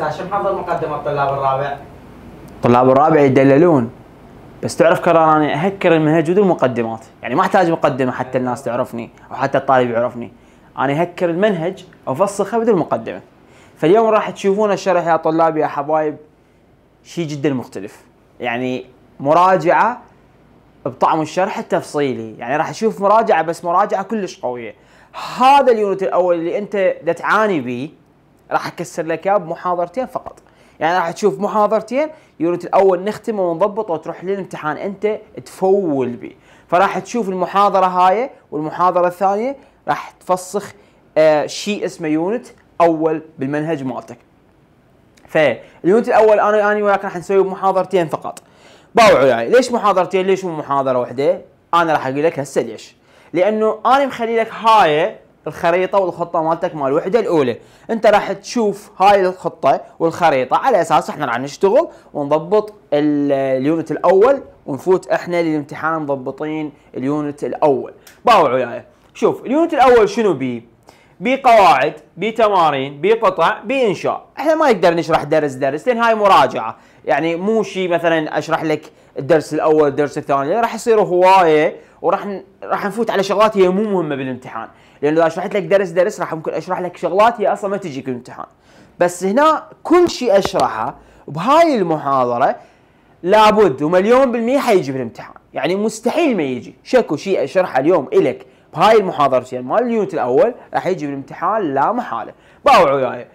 استاذ حفظ محضر مقدمه الطلاب الرابع؟ الطلاب الرابع يدللون بس تعرف كرر انا اهكر المنهج بدون مقدمات، يعني ما احتاج مقدمه حتى أيوة. الناس تعرفني او حتى الطالب يعرفني. انا اهكر المنهج وافسخه بدون مقدمه. فاليوم راح تشوفون الشرح يا طلاب يا حبايب شيء جدا مختلف. يعني مراجعه بطعم الشرح التفصيلي، يعني راح تشوف مراجعه بس مراجعه كلش قويه. هذا اليونت الاول اللي انت دا تعاني بيه راح اكسر لك اياه بمحاضرتين فقط يعني راح تشوف محاضرتين يونت الاول نختمه ونضبطه وتروح للامتحان انت تفول به فراح تشوف المحاضره هاي والمحاضره الثانيه راح تفسخ آه شيء اسمه يونت اول بالمنهج مالتك فاليونت الاول انا انا وياك راح نسوي محاضرتين فقط باوعوا يعني ليش محاضرتين ليش مو محاضره واحده انا راح اقول لك هسه ليش لانه انا مخلي لك هاي الخريطه والخطه مالتك مال الوحده الاولى انت راح تشوف هاي الخطه والخريطه على اساس احنا راح نشتغل ونضبط اليونت الاول ونفوت احنا للامتحان مضبطين اليونت الاول باوع وياي يعني. شوف اليونت الاول شنو بيه بقواعد بتمارين بقطع بانشاء احنا ما نقدر نشرح درس درس لان هاي مراجعه يعني مو شيء مثلا اشرح لك الدرس الاول الدرس الثاني راح يصير هوايه وراح راح نفوت على شغلات هي مو مهمه بالامتحان لان لو شرحت لك درس درس راح ممكن اشرح لك شغلات هي اصلا ما تجيك الامتحان بس هنا كل شيء اشرحه بهاي المحاضره لابد ومليون بالمية حيجي بالامتحان يعني مستحيل ما يجي شكو شيء اشرحه اليوم الك بهاي المحاضرتين مال اليونت الاول راح يجي بالامتحان لا محاله باوعوا وياي يعني.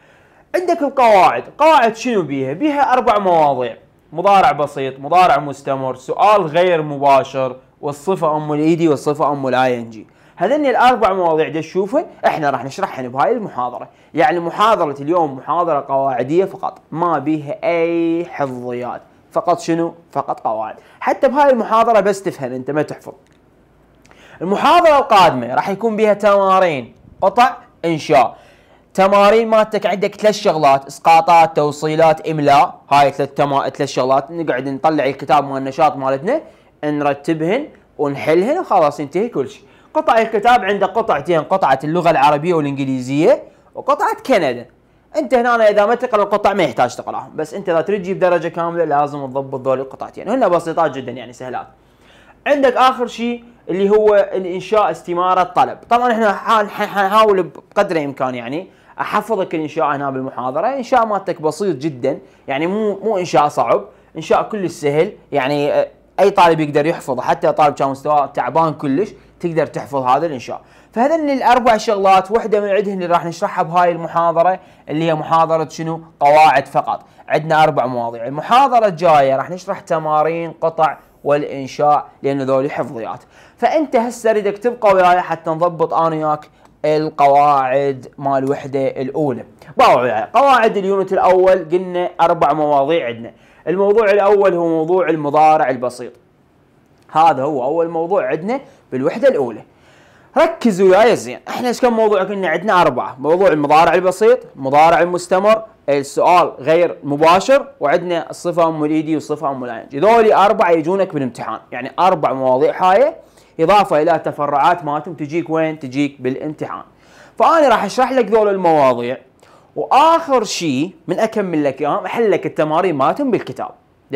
عندك القواعد قواعد شنو بيها بيها اربع مواضيع مضارع بسيط مضارع مستمر سؤال غير مباشر والصفه ام الايدي والصفه ام الاي ان جي هذني الاربع مواضيع دي تشوفها احنا راح نشرحهن بهاي المحاضره يعني محاضره اليوم محاضره قواعديه فقط ما بيها اي حفظيات فقط شنو فقط قواعد حتى بهاي المحاضره بس تفهم انت ما تحفظ المحاضره القادمه راح يكون بها تمارين قطع انشاء تمارين مالتك عندك ثلاث شغلات اسقاطات توصيلات املاء هاي ثلاث تما... ثلاث شغلات نقعد نطلع الكتاب مال النشاط مالتنا نرتبهن ونحلهن وخلاص ينتهي كل شيء قطع الكتاب عندك قطعتين قطعة اللغة العربية والإنجليزية وقطعة كندا انت هنا اذا ما تقرا القطع ما يحتاج تقراهم بس انت اذا تريد تجيب درجه كامله لازم تضبط ذول القطعتين هن بسيطات جدا يعني سهلات عندك اخر شيء اللي هو الانشاء استماره طلب طبعا احنا حنحاول بقدر الامكان يعني احفظك الانشاء هنا بالمحاضره انشاء مالتك بسيط جدا يعني مو مو انشاء صعب انشاء كلش سهل يعني اي طالب يقدر يحفظه حتى طالب كان مستواه تعبان كلش تقدر تحفظ هذا الانشاء فهذن الاربع شغلات وحده من عندهن اللي راح نشرحها بهاي المحاضره اللي هي محاضره شنو قواعد فقط عندنا اربع مواضيع المحاضره الجايه راح نشرح تمارين قطع والانشاء لان ذولي حفظيات فانت هسه ريدك تبقى وياي حتى نضبط انا وياك القواعد مال الوحده الاولى باو قواعد اليونت الاول قلنا اربع مواضيع عندنا الموضوع الاول هو موضوع المضارع البسيط هذا هو اول موضوع عندنا بالوحده الاولى ركزوا وياي زين احنا ايش كان موضوع كنا عندنا اربعه موضوع المضارع البسيط المضارع المستمر السؤال غير مباشر وعندنا الصفه ام الايدي والصفه ام العين هذول اربعه يجونك بالامتحان يعني اربع مواضيع هاي اضافه الى تفرعات مالتهم تجيك وين تجيك بالامتحان فانا راح اشرح لك ذول المواضيع واخر شيء من اكمل لك اياهم احل لك التمارين مالتهم بالكتاب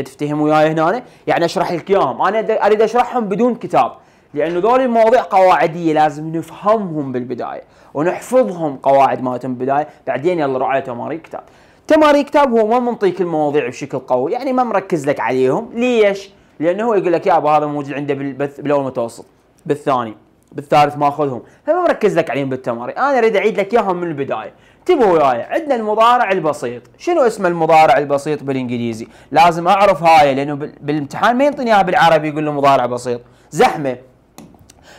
تفتهم وياي هنا يعني اشرح لك اياهم انا اريد اشرحهم بدون كتاب لانه ذول المواضيع قواعديه لازم نفهمهم بالبدايه ونحفظهم قواعد مالتهم بالبدايه بعدين يلا روح على تمارين كتاب تمارين كتاب هو ما منطيك المواضيع بشكل قوي يعني ما مركز لك عليهم ليش لانه هو يقول لك يابا هذا موجود عنده بالبث بالاول متوسط بالثاني بالثالث ما اخذهم فما مركز لك عليهم بالتمارين انا اريد اعيد لك اياهم من البدايه انتبهوا وياي عندنا المضارع البسيط شنو اسم المضارع البسيط بالانجليزي لازم اعرف هاي لانه بالامتحان ما ينطيني اياها بالعربي يقول له مضارع بسيط زحمه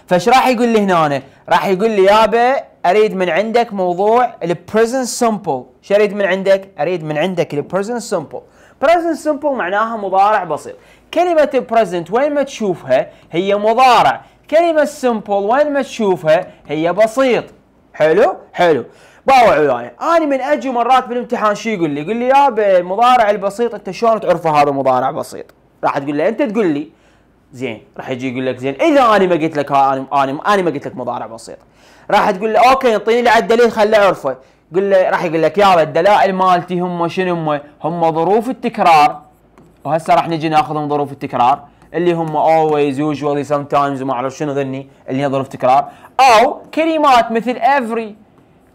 فايش راح يقول لي هنا أنا؟ راح يقول لي يابا اريد من عندك موضوع البريزنت سمبل شو اريد من عندك اريد من عندك البريزنت سمبل بريزنت سمبل معناها مضارع بسيط كلمه البريزنت وين ما تشوفها هي مضارع كلمه سمبل وين ما تشوفها هي بسيط حلو حلو باوع وياي انا من اجي مرات بالامتحان شو يقول لي يقول لي يابا المضارع البسيط انت شلون تعرفه هذا مضارع بسيط راح تقول لي انت تقول لي زين راح يجي يقول لك زين اذا انا ما قلت لك انا انا ما قلت لك مضارع بسيط راح تقول له اوكي اعطيني لي الدليل خله اعرفه قل له راح يقول لك يابا الدلائل مالتي هم شنو هم؟ هم ظروف التكرار وهسه راح نجي ناخذهم ظروف التكرار اللي هم always usually sometimes وما اعرف شنو ذني اللي هي ظروف تكرار او كلمات مثل every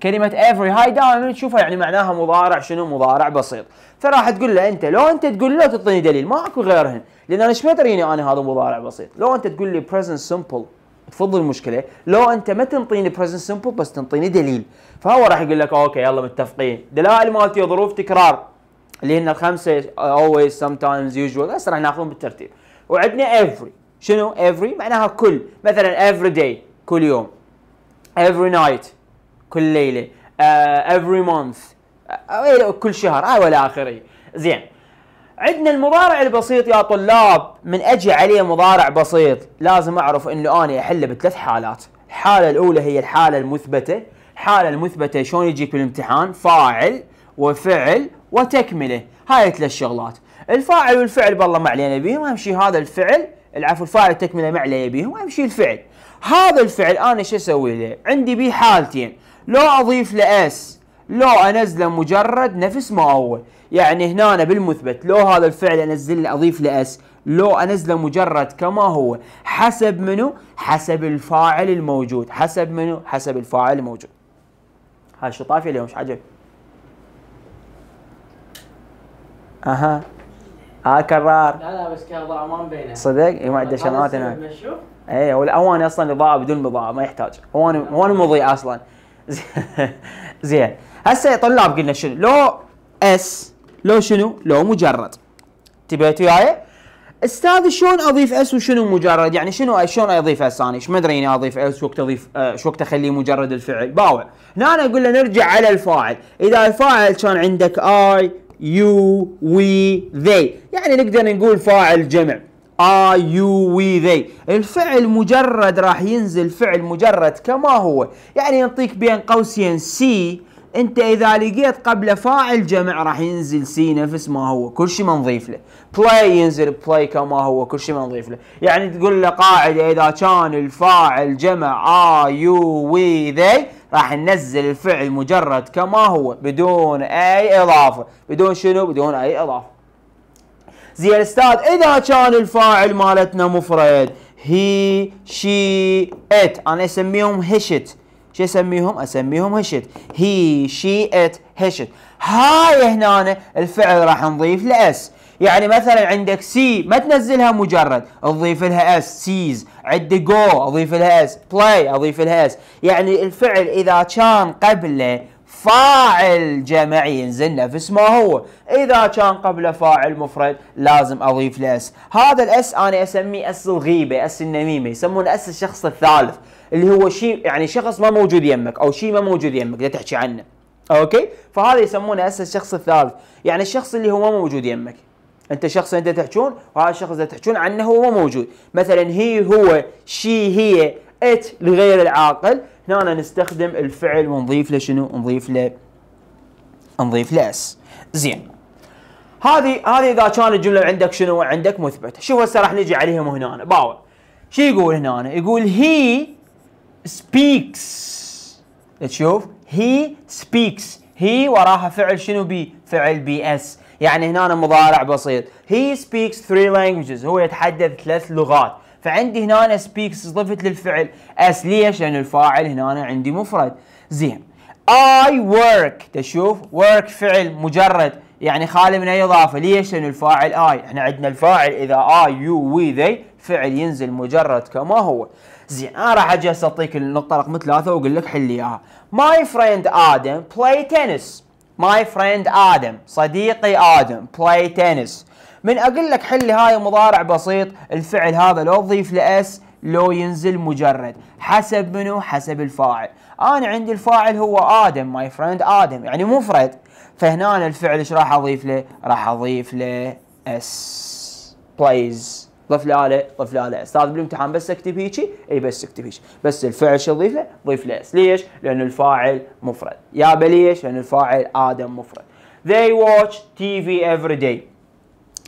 كلمة every هاي دائما تشوفها يعني معناها مضارع شنو مضارع بسيط فراح تقول له انت لو انت تقول له تعطيني دليل ماكو غيرهن لان انا ايش ما تريني انا هذا مضارع بسيط لو انت تقول لي بريزنت سمبل تفضل المشكله لو انت ما تنطيني بريزنت سمبل بس تنطيني دليل فهو راح يقول لك اوكي يلا متفقين دلائل مالتي وظروف تكرار اللي هن الخمسه اولويز سم تايمز يوجوال هسه راح ناخذهم بالترتيب وعندنا افري شنو افري معناها كل مثلا افري داي كل يوم افري نايت كل ليله افري آه، آه، مانث كل شهر هاي آه ولا اخره زين عندنا المضارع البسيط يا طلاب من اجي عليه مضارع بسيط لازم اعرف انه انا احله بثلاث حالات الحاله الاولى هي الحاله المثبته الحاله المثبته شلون يجيك بالامتحان فاعل وفعل وتكمله هاي ثلاث شغلات الفاعل والفعل بالله ما علينا بيهم اهم هذا الفعل العفو الفاعل التكمله ما علينا بيهم اهم الفعل هذا الفعل انا شو اسوي له عندي بيه حالتين لو اضيف له اس لو انزله مجرد نفس ما هو يعني هنا بالمثبت لو هذا الفعل انزل له اضيف له اس لو انزله مجرد كما هو حسب منو حسب الفاعل الموجود حسب منو حسب الفاعل الموجود هاي شطافي اليوم ايش عجب اها ها آه كرار لا لا بس كان ضاع ما مبينه صدق؟ اي ما عنده شنات هناك اي هو الاوان إيه، اصلا اضاءه بدون مضاءه ما يحتاج هو هو مضيء اصلا زين هسه يا طلاب قلنا شنو لو اس لو شنو؟ لو مجرد تبيتوا وياي؟ استاذ شلون اضيف اس وشنو مجرد؟ يعني شنو شلون اضيف اس انا؟ ايش ما ادري اني اضيف اس وقت اضيف ايش وقت اخليه مجرد الفعل؟ باوع. هنا انا اقول له نرجع على الفاعل، اذا الفاعل كان عندك اي يو وي ذي، يعني نقدر نقول فاعل جمع. اي يو وي ذي، الفعل مجرد راح ينزل فعل مجرد كما هو، يعني ينطيك بين قوسين سي انت اذا لقيت قبل فاعل جمع راح ينزل سي نفس ما هو كل شيء ما نضيف له بلاي ينزل بلاي كما هو كل شيء ما نضيف له يعني تقول له قاعده اذا كان الفاعل جمع ا يو وي ذي راح ننزل الفعل مجرد كما هو بدون اي اضافه بدون شنو بدون اي اضافه زي استاذ اذا كان الفاعل مالتنا مفرد هي شي ات انا اسميهم هشت شو اسميهم؟ اسميهم هشت هي شي ات هشت هاي هنا الفعل راح نضيف لاس يعني مثلا عندك سي ما تنزلها مجرد اضيف لها اس سيز عد جو اضيف لها اس بلاي اضيف لها اس يعني الفعل اذا كان قبله فاعل جمعي ينزل نفس ما هو اذا كان قبله فاعل مفرد لازم اضيف له اس هذا الاس انا اسميه اس الغيبه اس النميمه يسمونه اس الشخص الثالث اللي هو شيء يعني شخص ما موجود يمك او شيء ما موجود يمك لا تحكي عنه اوكي فهذا يسمونه هسه الشخص الثالث يعني الشخص اللي هو ما موجود يمك انت شخص انت تحجون وهذا الشخص اللي تحجون عنه هو ما موجود مثلا هي هو شي هي ات لغير العاقل هنا نستخدم الفعل ونضيف له شنو نضيف له نضيف له اس زين هذه هذه اذا كان الجمله عندك شنو عندك مثبت شوف هسه راح نجي عليهم هنا باو شو يقول هنا يقول هي speaks تشوف he speaks he وراها فعل شنو بي فعل بي اس يعني هنا مضارع بسيط he speaks three languages هو يتحدث ثلاث لغات فعندي هنا سبيكس speaks ضفت للفعل اس ليش لأن الفاعل هنا عندي مفرد زين I work تشوف work فعل مجرد يعني خالي من اي اضافه ليش؟ لان الفاعل اي احنا عندنا الفاعل اذا اي يو وي ذي فعل ينزل مجرد كما هو زين انا راح اجي اعطيك النقطه رقم ثلاثه واقول لك حل لي اياها ماي فريند ادم بلاي تنس ماي فريند ادم صديقي ادم بلاي تنس من اقول لك حل هاي مضارع بسيط الفعل هذا لو تضيف له اس لو ينزل مجرد حسب منو حسب الفاعل انا عندي الفاعل هو ادم ماي فريند ادم يعني مفرد فهنا الفعل ايش راح اضيف له؟ راح اضيف له اس بلايز ضف له اله ضف له اله استاذ بالامتحان بس اكتب هيجي اي بس اكتب هيجي بس الفعل شو اضيف له؟ ضيف له اس ليش؟ لان الفاعل مفرد يا ليش؟ لان الفاعل ادم مفرد they watch TV every day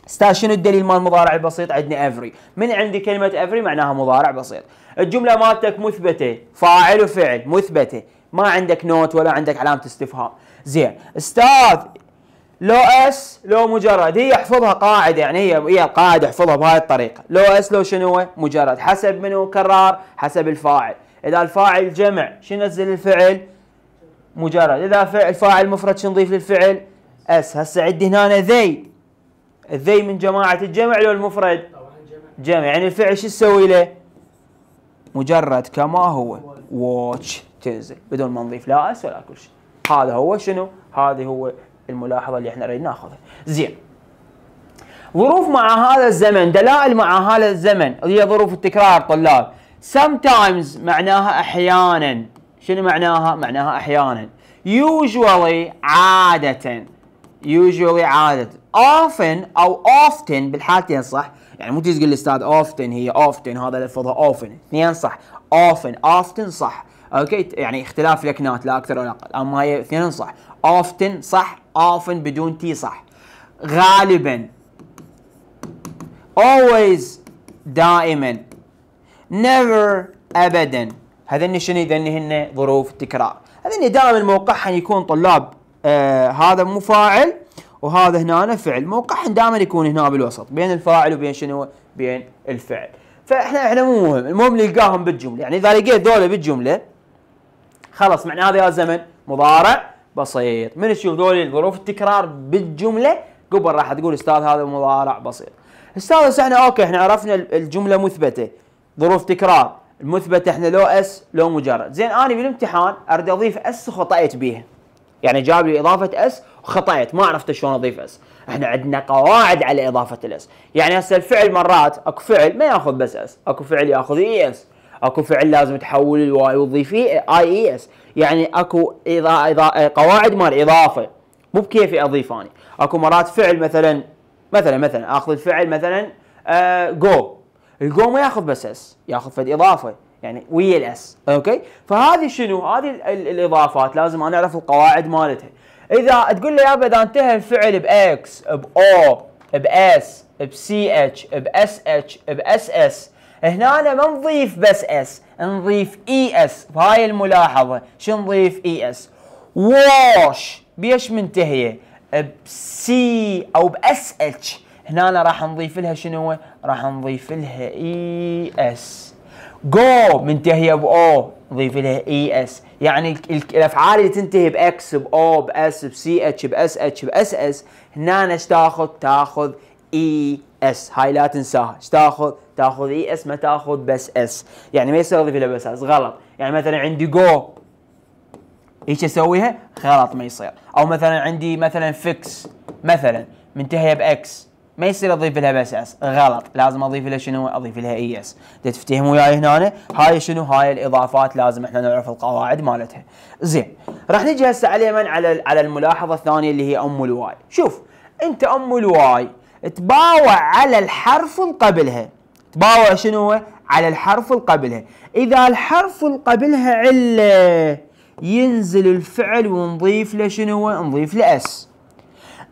استاذ شنو الدليل مال المضارع البسيط عندنا every من عندي كلمه every معناها مضارع بسيط الجمله مالتك مثبته فاعل وفعل مثبته ما عندك نوت ولا عندك علامه استفهام زين استاذ لو اس لو مجرد هي يحفظها قاعده يعني هي هي القاعده يحفظها بهاي الطريقه لو اس لو شنو مجرد حسب منو كرار حسب الفاعل اذا الفاعل جمع شنو نزل الفعل مجرد اذا فعل فاعل مفرد شو نضيف للفعل اس هسه عندي هنا ذي الذي من جماعه الجمع لو المفرد جمع يعني الفعل شو تسوي له مجرد كما هو واتش تنزل بدون ما نضيف لا اس ولا كل شيء هذا هو شنو؟ هذه هو الملاحظه اللي احنا نريد ناخذها. زين. ظروف مع هذا الزمن، دلائل مع هذا الزمن، هي ظروف التكرار طلاب. sometimes معناها احيانا، شنو معناها؟ معناها احيانا. usually عادة usually عادة often او often بالحالتين صح؟ يعني مو تقول الاستاذ often هي often هذا لفظها often اثنين صح often often صح اوكي يعني اختلاف الاكنات لا اكثر ولا اقل اما هي اثنين صح اوفتن صح اوفن بدون تي صح غالبا always دائما never ابدا هذني شنو هذني هن ظروف التكرار هذني دائما موقعهم يكون طلاب آه هذا مو فاعل وهذا هنا فعل موقعهم دائما يكون هنا بالوسط بين الفاعل وبين شنو بين الفعل فاحنا احنا مو مهم المهم نلقاهم بالجمله يعني اذا لقيت ذولا بالجمله خلاص معنى هذا يا زمن مضارع بسيط من تشوف ذولي الظروف التكرار بالجمله قبل راح تقول استاذ هذا مضارع بسيط استاذ احنا اوكي احنا عرفنا الجمله مثبته ظروف تكرار المثبته احنا لو اس لو مجرد زين انا بالامتحان اريد اضيف اس وخطأت بيها يعني جاب لي اضافه اس وخطأت ما عرفت شلون اضيف اس احنا عندنا قواعد على اضافه الاس يعني هسه الفعل مرات اكو فعل ما ياخذ بس اس اكو فعل ياخذ اي اس اكو فعل لازم تحول الواي وتضيفيه اي اي e اس يعني اكو إضا إضا قواعد مال اضافه مو بكيفي اضيف اني اكو مرات فعل مثلا مثلا مثلا اخذ الفعل مثلا آه جو الجو ما ياخذ بس اس ياخذ فد اضافه يعني ويا الاس اوكي فهذه شنو هذه الاضافات لازم انا اعرف القواعد مالتها اذا تقول لي يابا اذا انتهى الفعل باكس باو باس بسي اتش باس اتش باس اس هنا ما نضيف بس اس نضيف اي e اس بهاي الملاحظه شو نضيف اي اس واش بيش منتهيه بسي او باس اتش هنا راح نضيف لها شنو راح نضيف لها اي اس جو منتهيه باو نضيف لها اي e اس يعني الافعال اللي تنتهي باكس باو باس بسي اتش باس اتش باس اس هنا ايش تاخذ تاخذ اي e اس هاي لا تنساها ايش تاخذ تاخذ اي اس ما تاخذ بس اس يعني ما يصير اضيف الا بس اس غلط يعني مثلا عندي جو ايش اسويها غلط ما يصير او مثلا عندي مثلا فيكس مثلا منتهيه باكس ما يصير اضيف لها بس اس غلط لازم اضيف لها شنو اضيف لها اي اس تفتهم وياي هنا هاي شنو هاي الاضافات لازم احنا نعرف القواعد مالتها زين راح نجي هسه على من على على الملاحظه الثانيه اللي هي ام الواي شوف انت ام الواي تباوع على الحرف اللي قبلها تباوع شنو على الحرف اللي قبلها اذا الحرف اللي قبلها عله ينزل الفعل ونضيف له شنو نضيف له اس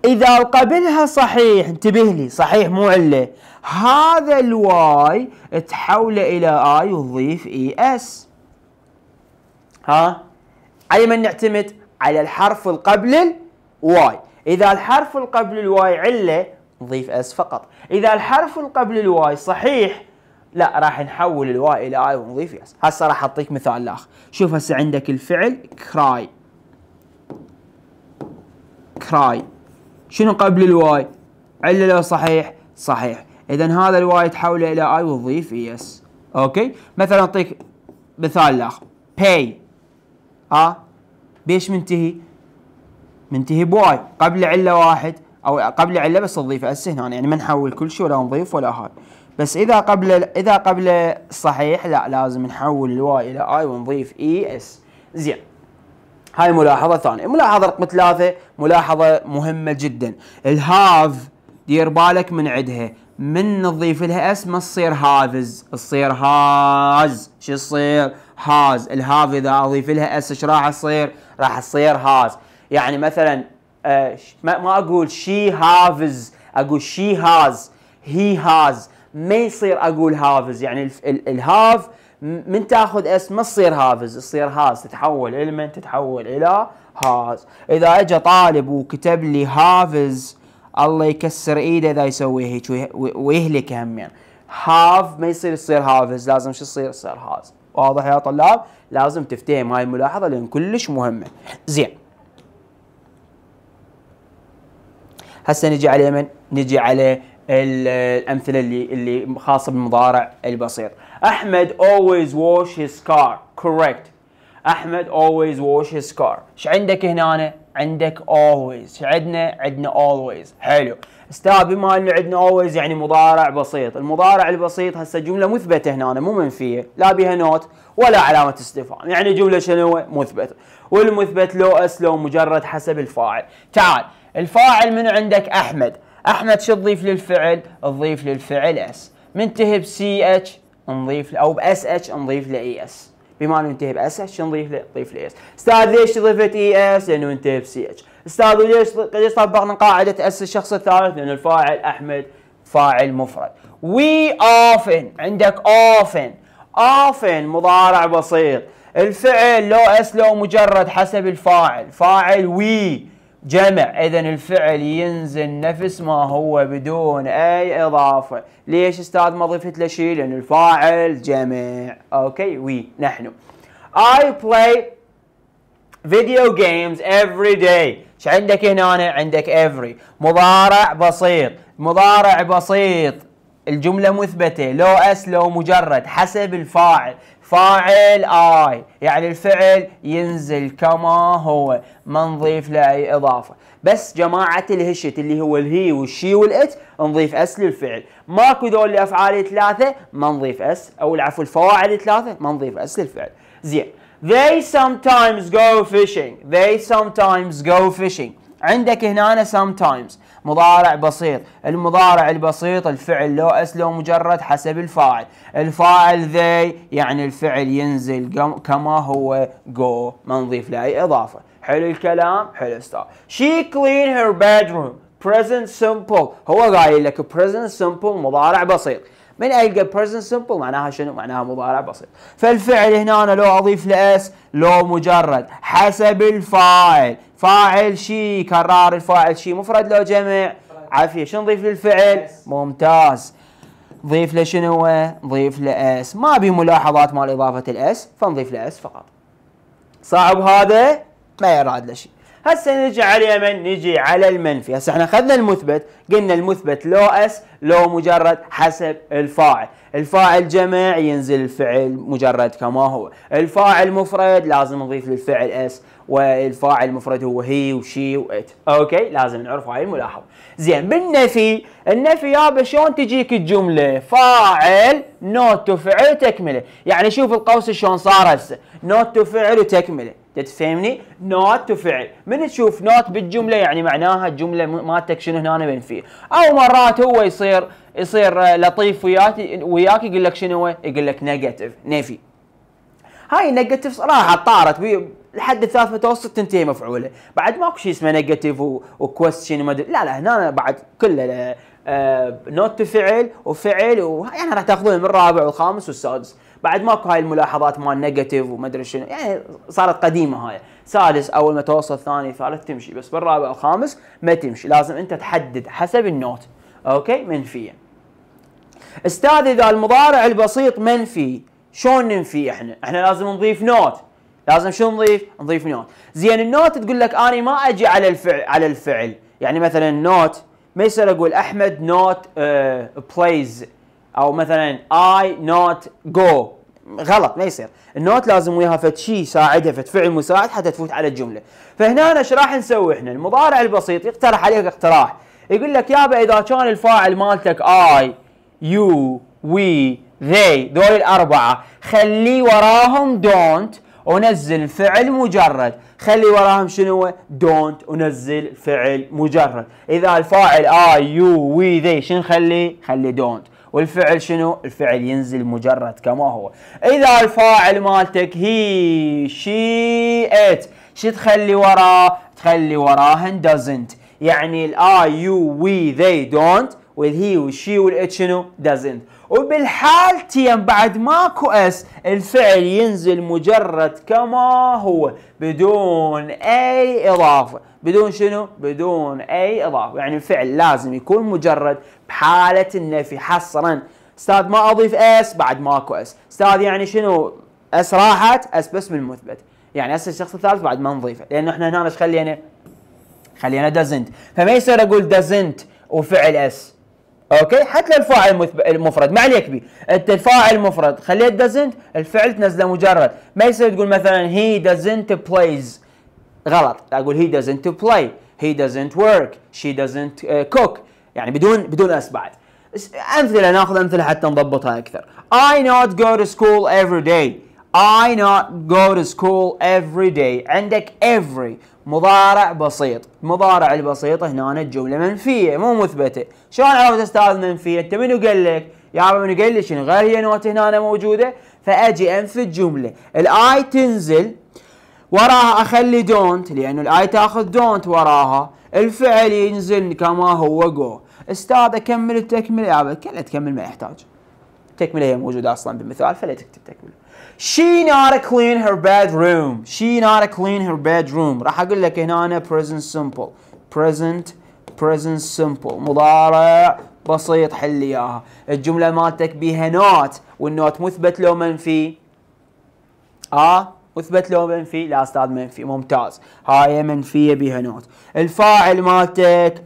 اذا قبلها صحيح انتبه لي صحيح مو عله هذا الواي تحوله الى اي وتضيف اي اس ها على من نعتمد على الحرف القبل الواي اذا الحرف القبل الواي عله نضيف اس فقط اذا الحرف قبل الواي صحيح لا راح نحول الواي الى اي ونضيف اس هسه راح اعطيك مثال اخر شوف هسه عندك الفعل كراي كراي شنو قبل الواي عله لو صحيح صحيح اذا هذا الواي تحوله الى اي ونضيف اس اوكي مثلا اعطيك مثال اخر باي ها بيش منتهي منتهي بواي قبل عله واحد او قبل عله بس نضيف اس هنا يعني-, يعني ما نحول كل شيء ولا نضيف ولا هاي بس اذا قبل اذا قبل صحيح لا لازم نحول الواي الى اي ونضيف اي اس زين هاي ملاحظه ثانيه ملاحظه رقم ثلاثه ملاحظه مهمه جدا الهاف دير بالك من عدها من نضيف لها اس ما تصير هافز تصير هاز شو تصير هاز الهاف اذا اضيف لها اس ايش راح تصير راح تصير هاز يعني مثلا آه، ما ما اقول شي هافز اقول شي هاز هي هاز ما يصير اقول هافز يعني الهاف من تاخذ اس ما تصير هافز تصير هاز تتحول الى من تتحول الى هاز اذا اجى طالب وكتب لي هافز الله يكسر ايده اذا يسوي هيك ويهلك همين يعني. هاف ما يصير يصير هافز لازم شو يصير يصير هاز واضح يا طلاب لازم تفتهم هاي الملاحظه لان كلش مهمه زين هسه نجي على من نجي على الامثله اللي اللي خاصه بالمضارع البسيط احمد always wash his كار، كوريكت. احمد always wash his كار. ايش عندك هنا أنا؟ عندك always ايش عندنا عندنا always حلو استاذ بما انه عندنا always يعني مضارع بسيط المضارع البسيط هسه جمله مثبته هنا أنا مو منفيه لا بها نوت ولا علامه استفهام يعني جمله شنو مثبته والمثبت لو اس لو مجرد حسب الفاعل تعال الفاعل من عندك احمد احمد شو تضيف للفعل تضيف للفعل اس منتهي بسي اتش نضيف او باس اتش نضيف له اي اس بما انه انتهي باس اتش نضيف له نضيف لاي اس e استاذ ليش ضفت اي اس لانه انتهي بسي اتش استاذ ليش ليش طبقنا قاعده اس الشخص الثالث لانه الفاعل احمد فاعل مفرد وي اوفن عندك اوفن اوفن مضارع بسيط الفعل لو اس لو مجرد حسب الفاعل فاعل وي جمع اذا الفعل ينزل نفس ما هو بدون اي اضافه ليش استاذ ما ضفت له شيء لان الفاعل جمع اوكي وي نحن I play video games every day ايش عندك هنا أنا؟ عندك every مضارع بسيط مضارع بسيط الجملة مثبتة لو اس لو مجرد حسب الفاعل فاعل اي يعني الفعل ينزل كما هو ما نضيف له اي اضافه بس جماعه الهشت اللي هو الهي والشي والات نضيف اس للفعل ماكو ذول الافعال الثلاثه ما نضيف اس او العفو الفواعل الثلاثه ما نضيف اس للفعل زين they sometimes go fishing they sometimes go fishing عندك هنا أنا sometimes مضارع بسيط المضارع البسيط الفعل لو اس لو مجرد حسب الفاعل الفاعل ذي يعني الفعل ينزل كما هو جو ما نضيف له اي اضافه حلو الكلام حلو استاذ she clean her bedroom present simple هو قايل لك present simple مضارع بسيط من القى present simple معناها شنو؟ معناها مضارع بسيط. فالفعل هنا أنا لو اضيف له اس لو مجرد حسب الفاعل، فاعل شي كرار الفاعل شي مفرد لو جمع عافية شنو نضيف للفعل؟ ممتاز. نضيف له شنو هو؟ نضيف له اس، ما بي ملاحظات مال اضافة الاس فنضيف له اس فقط. صعب هذا؟ ما يراد له شيء. هسه نجي على اليمن نجي على المنفي هسه احنا اخذنا المثبت قلنا المثبت لو اس لو مجرد حسب الفاعل الفاعل جمع ينزل الفعل مجرد كما هو الفاعل مفرد لازم نضيف للفعل اس والفاعل المفرد هو هي وشي وات اوكي لازم نعرف هاي الملاحظه زين بالنفي النفي يابا شلون تجيك الجمله فاعل نوت تو فعل تكمله يعني شوف القوس شلون صار هسه نوت تو فعل وتكمله تتفهمني نوت تو فعل من تشوف نوت بالجمله يعني معناها الجمله مالتك شنو هنا بنفي او مرات هو يصير يصير لطيف وياك وياك يقول لك شنو يقول لك نيجاتيف نفي هاي نيجاتيف صراحه طارت لحد الثالث متوسط تنتهي مفعوله بعد ماكو شيء اسمه نيجاتيف وكويستشن وما لا لا هنا بعد كله آه نوت فعل وفعل و... يعني راح تاخذون من الرابع والخامس والسادس بعد ماكو هاي الملاحظات مال نيجاتيف وما ادري شنو يعني صارت قديمه هاي سادس اول متوسط ثاني ثالث تمشي بس بالرابع والخامس ما تمشي لازم انت تحدد حسب النوت اوكي منفيه استاذ اذا المضارع البسيط منفي شلون ننفي احنا احنا لازم نضيف نوت لازم شو نضيف؟ نضيف نوت زين النوت تقول لك اني ما اجي على الفعل على الفعل يعني مثلا نوت ما يصير اقول احمد نوت بلايز آه، او مثلا اي نوت جو غلط ما يصير النوت لازم وياها فد شيء يساعدها فد فعل مساعد حتى تفوت على الجمله فهنا ايش راح نسوي احنا المضارع البسيط يقترح عليك اقتراح يقول لك يابا اذا كان الفاعل مالتك اي يو وي ذي ذول الاربعه خلي وراهم دونت ونزل فعل مجرد خلي وراهم شنو دونت ونزل فعل مجرد اذا الفاعل اي يو وي ذي شنو نخلي خلي دونت والفعل شنو الفعل ينزل مجرد كما هو اذا الفاعل مالتك هي شي ات شو تخلي وراه تخلي وراهن doesn't يعني الاي يو وي ذي دونت والهي والشي والات شنو doesn't وبالحالتين بعد ماكو اس الفعل ينزل مجرد كما هو بدون اي اضافه بدون شنو بدون اي اضافه يعني الفعل لازم يكون مجرد بحاله النفي حصرا استاذ ما اضيف اس بعد ماكو اس استاذ يعني شنو اس راحت اس بس من المثبت يعني اس الشخص الثالث بعد ما نضيفه لانه احنا هنا ايش خلينا خلينا دزنت فما يصير اقول دزنت وفعل اس اوكي حتى الفاعل المفرد ما عليك به انت الفاعل المفرد خليت doesn't الفعل تنزله مجرد ما يصير تقول مثلا he doesn't plays غلط اقول he doesn't play he doesn't work she doesn't uh, cook يعني بدون بدون اس بعد امثله ناخذ امثله حتى نضبطها اكثر I not go to school every day I not go to school every day عندك every مضارع بسيط مضارع البسيط هنا الجملة منفية مو مثبتة شلون عرفت أستاذ منفية أنت منو قال لك يابا منو قال لك غير هي نوت هنا موجودة فأجي أنفي الجملة الآي تنزل وراها أخلي دونت لأنه الآي تاخذ دونت وراها الفعل ينزل كما هو جو أستاذ أكمل التكملة عم كلا تكمل ما يحتاج التكملة هي موجودة أصلا بالمثال فلا تكتب تكملة She not clean her bedroom. She not clean her bedroom. راح أقول لك هنا أنا present simple. Present present simple. مضارع بسيط حل إياها. الجملة مالتك بيها not والنوت مثبت لو منفي. آه مثبت لو منفي لا أستاذ منفي ممتاز. هاي منفية بيها نوت. الفاعل مالتك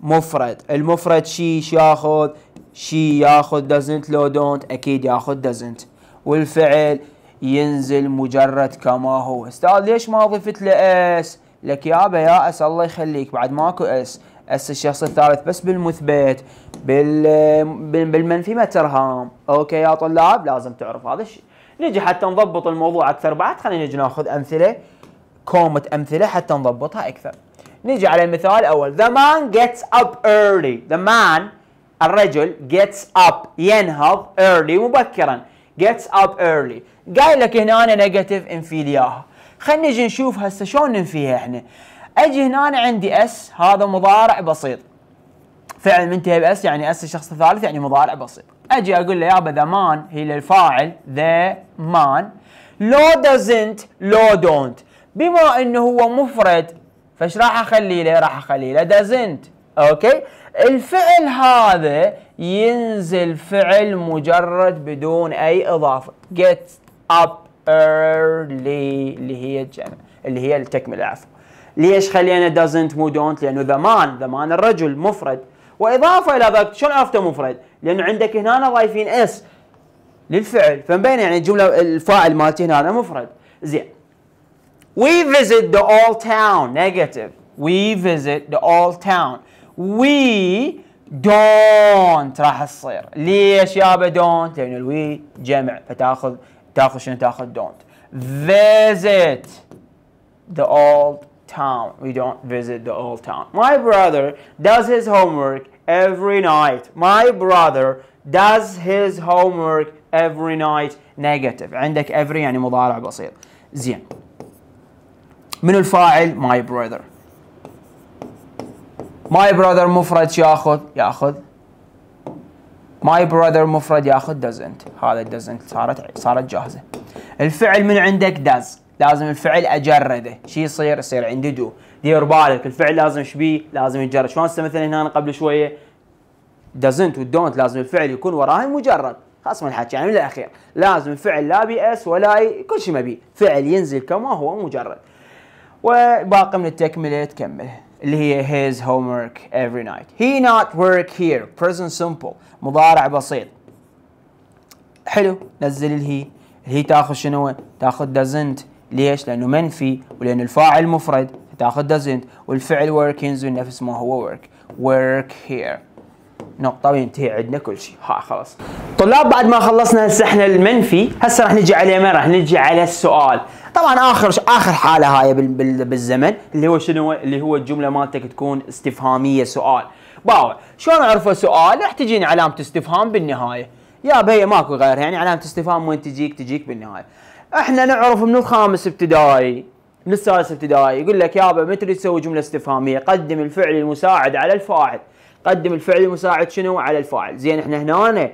مفرد. المفرد شي شو ياخذ؟ شي ياخذ doesn't لو don't أكيد ياخذ doesn't. والفعل ينزل مجرد كما هو استاذ ليش ما ضفت له اس لك يا يا اس الله يخليك بعد ماكو اس اس الشخص الثالث بس بالمثبت بال بالمنفي ما ترهام اوكي يا طلاب لازم تعرف هذا الشيء نجي حتى نضبط الموضوع اكثر بعد خلينا نجي ناخذ امثله كومة امثله حتى نضبطها اكثر نجي على المثال الاول the man gets up early the man الرجل gets up ينهض early مبكرا gets up early قايل لك هنا أنا نيجاتيف نفي ياها خلينا نجي نشوف هسه شلون ننفيها احنا اجي هنا أنا عندي اس هذا مضارع بسيط فعل منتهي باس يعني اس الشخص الثالث يعني مضارع بسيط اجي اقول له يابا ذا مان هي للفاعل ذا مان لو doesn't لو دونت بما انه هو مفرد فايش راح اخلي له راح اخلي له doesn't اوكي الفعل هذا ينزل فعل مجرد بدون أي إضافة get up early اللي هي الجمع اللي هي التكملة عفوا ليش خلينا doesn't مو don't لأنه the man the man الرجل مفرد وإضافة إلى ذلك شلون عرفته مفرد لأنه عندك هنا ضايفين اس للفعل فمبين يعني الجملة الفاعل مالتي هنا مفرد زين We visit the old town negative We visit the old town don't. راح تصير ليش يابا دونت لان الوي جمع فتاخذ تاخذ شنو تاخذ don't visit the old town we don't visit the old town my brother does his homework every night my brother does his homework every night negative عندك every يعني مضارع بسيط زين من الفاعل my brother ماي براذر مفرد شو ياخذ؟ ياخذ ماي براذر مفرد ياخذ doesn't هذا doesn't صارت صارت جاهزه الفعل من عندك داز لازم الفعل اجرده شي يصير يصير عندي دو دير بالك الفعل لازم بيه لازم يجرد شلون مثلا هنا قبل شويه دازنت ودونت لازم الفعل يكون وراه مجرد خاص من الحكي يعني من الاخير لازم الفعل لا اس ولا اي كل شيء ما بيه فعل ينزل كما هو مجرد وباقي من التكمله تكمله اللي هي his homework every night he not work here present simple مضارع بسيط حلو نزل الهي الهي تاخذ شنو تاخذ doesn't ليش لانه منفي ولان الفاعل مفرد تاخذ doesn't والفعل work ينزل نفس ما هو work work here نقطة وينتهي عندنا كل شيء، ها خلاص. طلاب بعد ما خلصنا هسه احنا المنفي، هسه راح نجي على مين؟ راح نجي على السؤال، طبعا اخر اخر حاله هاي بالزمن اللي هو شنو اللي هو الجمله مالتك تكون استفهاميه سؤال باوع شلون اعرفه سؤال راح تجيني علامه استفهام بالنهايه يا بي ماكو غيرها يعني علامه استفهام وين تجيك تجيك بالنهايه احنا نعرف من الخامس ابتدائي من السادس ابتدائي يقول لك يابا متى تسوي جمله استفهاميه قدم الفعل المساعد على الفاعل قدم الفعل المساعد شنو على الفاعل زين احنا هنا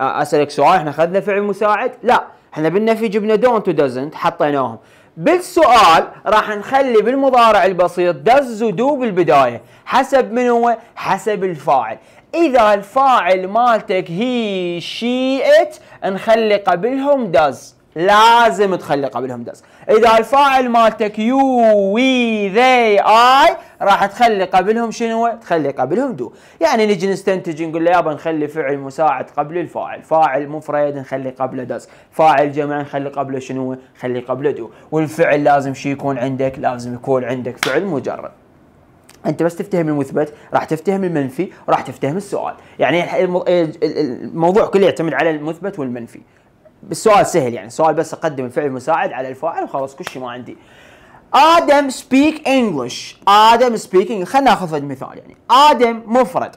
اسالك سؤال احنا اخذنا فعل مساعد لا احنا بالنفي جبنا دونت ودزنت حطيناهم بالسؤال راح نخلي بالمضارع البسيط دز ودو بالبدايه حسب من هو حسب الفاعل اذا الفاعل مالتك هي شيئت نخلي قبلهم دز لازم تخلي قبلهم داس اذا الفاعل مالتك يو وي ذي اي راح تخلي قبلهم شنو تخلي قبلهم دو يعني نجي نستنتج نقول له يابا نخلي فعل مساعد قبل الفاعل فاعل مفرد نخلي قبله داس فاعل جمع نخلي قبله شنو نخلي قبله دو والفعل لازم شي يكون عندك لازم يكون عندك فعل مجرد انت بس تفتهم المثبت راح تفتهم المنفي راح تفتهم السؤال يعني الموضوع كله يعتمد على المثبت والمنفي بالسؤال سهل يعني السؤال بس اقدم الفعل المساعد على الفاعل وخلاص كل شيء ما عندي ادم سبيك انجلش ادم سبيك انجلش خلينا ناخذ مثال يعني ادم مفرد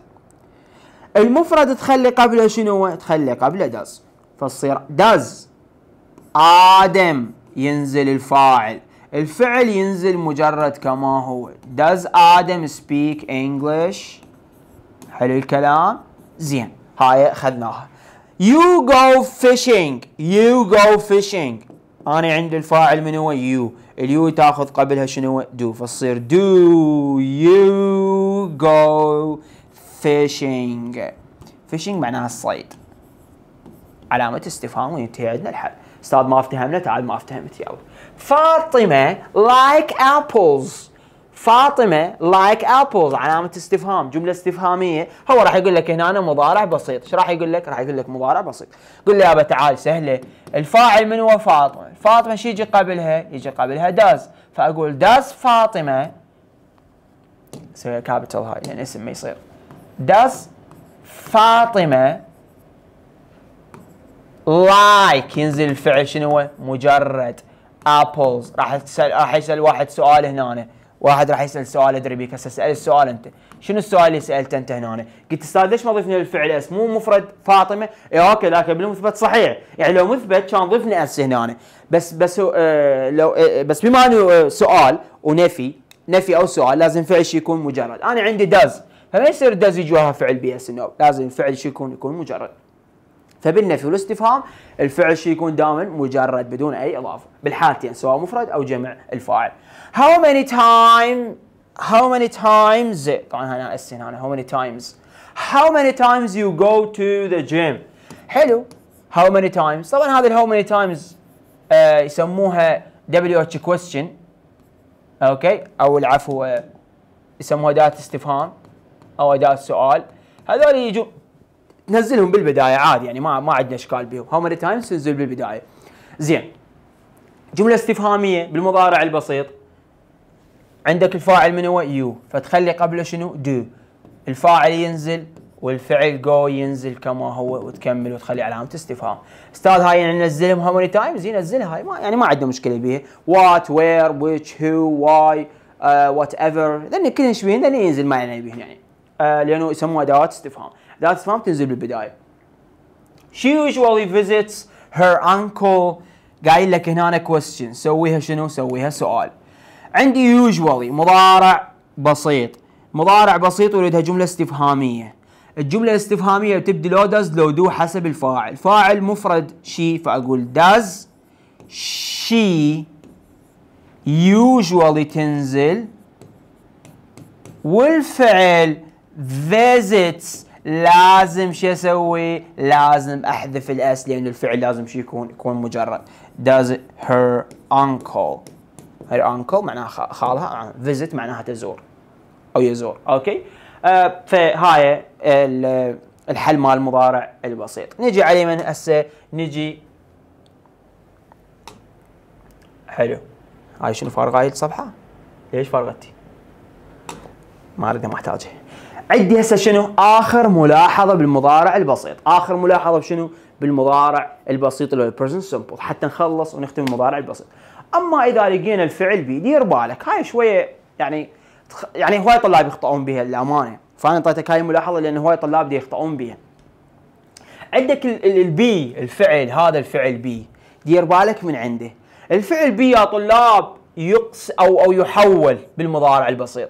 المفرد تخلي قبله شنو تخلي قبله داز فتصير داز ادم ينزل الفاعل الفعل ينزل مجرد كما هو does ادم speak English حلو الكلام زين هاي اخذناها You go fishing You go fishing أنا عند الفاعل من هو you اليو تاخذ قبلها شنو هو دو فتصير do you go fishing fishing معناها الصيد علامة استفهام وينتهي عندنا الحل استاذ ما افتهمنا تعال ما افتهمت يلا فاطمة like apples فاطمه لايك like ابلز علامه استفهام جمله استفهاميه هو راح يقول لك هنا أنا مضارع بسيط ايش راح يقول لك راح يقول لك مضارع بسيط قل له يابا تعال سهله الفاعل من هو فاطمه فاطمه شو يجي قبلها يجي قبلها داز فاقول داز فاطمه سوي كابيتال هاي لان اسم ما يصير داز فاطمه لايك like. ينزل الفعل شنو هو مجرد ابلز راح تسال راح يسال واحد سؤال هنا أنا. واحد راح يسال سؤال ادري بيك هسه اسال السؤال انت شنو السؤال اللي سالته انت هنا قلت استاذ ليش ما ضفنا الفعل اس مو مفرد فاطمه اي اوكي لكن بالمثبت صحيح يعني لو مثبت كان ضفنا اس هنا بس بس آه لو آه بس بما انه آه، سؤال ونفي نفي او سؤال لازم فعل شيء يكون مجرد انا عندي داز فما يصير داز يجواها فعل بي اس انه لازم فعل شيء يكون يكون مجرد فبالنفي والاستفهام الفعل شو يكون دائما مجرد بدون اي اضافه بالحالتين سواء مفرد او جمع الفاعل how many times how many times طبعا انا اس هنا how many times how many times you go to the gym حلو how many times طبعا هذه how many times آه يسموها WH question اوكي او العفو آه، يسموها اداه استفهام او اداه سؤال هذول يجون نزلهم بالبدايه عادي يعني ما ما عندنا اشكال بهم هاو ماني تايمز تنزل بالبدايه زين جمله استفهاميه بالمضارع البسيط عندك الفاعل من هو يو فتخلي قبله شنو دو الفاعل ينزل والفعل جو ينزل كما هو وتكمل وتخلي علامه استفهام استاذ هاي يعني نزلهم هاو ماني تايمز ينزلها هاي ما يعني ما عنده مشكله بيها وات وير ويتش هو واي وات ايفر لان كلهن بهن ينزل ما يعني بهن يعني آه لانه يسموه ادوات استفهام ذات ما بتنزل بالبدايه she usually visits her uncle قايل لك هنا question سويها شنو سويها سؤال عندي usually مضارع بسيط مضارع بسيط وريدها جملة استفهامية الجملة الاستفهامية تبدي لو does لو دو حسب الفاعل فاعل مفرد she فأقول does she usually تنزل والفعل visits لازم شو اسوي؟ لازم احذف الاس لانه الفعل لازم شو يكون؟ يكون مجرد. Does her uncle her uncle معناها خالها آه، visit معناها تزور او يزور اوكي؟ آه، فهاي الحل مال المضارع البسيط. نجي عليه من هسه نجي حلو هاي شنو فارغه هاي الصفحه؟ ليش فارغتي؟ ما اريدها ما احتاجها عندي هسه شنو؟ اخر ملاحظه بالمضارع البسيط، اخر ملاحظه بشنو؟ بالمضارع البسيط اللي هو البريزنت سمبل حتى نخلص ونختم المضارع البسيط. اما اذا لقينا الفعل بي دير بالك هاي شويه يعني يعني هواي طلاب يخطئون بها للامانه، فانا اعطيتك هاي الملاحظه لان هواي طلاب دي يخطئون بها. عندك البي الفعل هذا الفعل بي دير بالك من عنده. الفعل بي يا طلاب يقص او او يحول بالمضارع البسيط،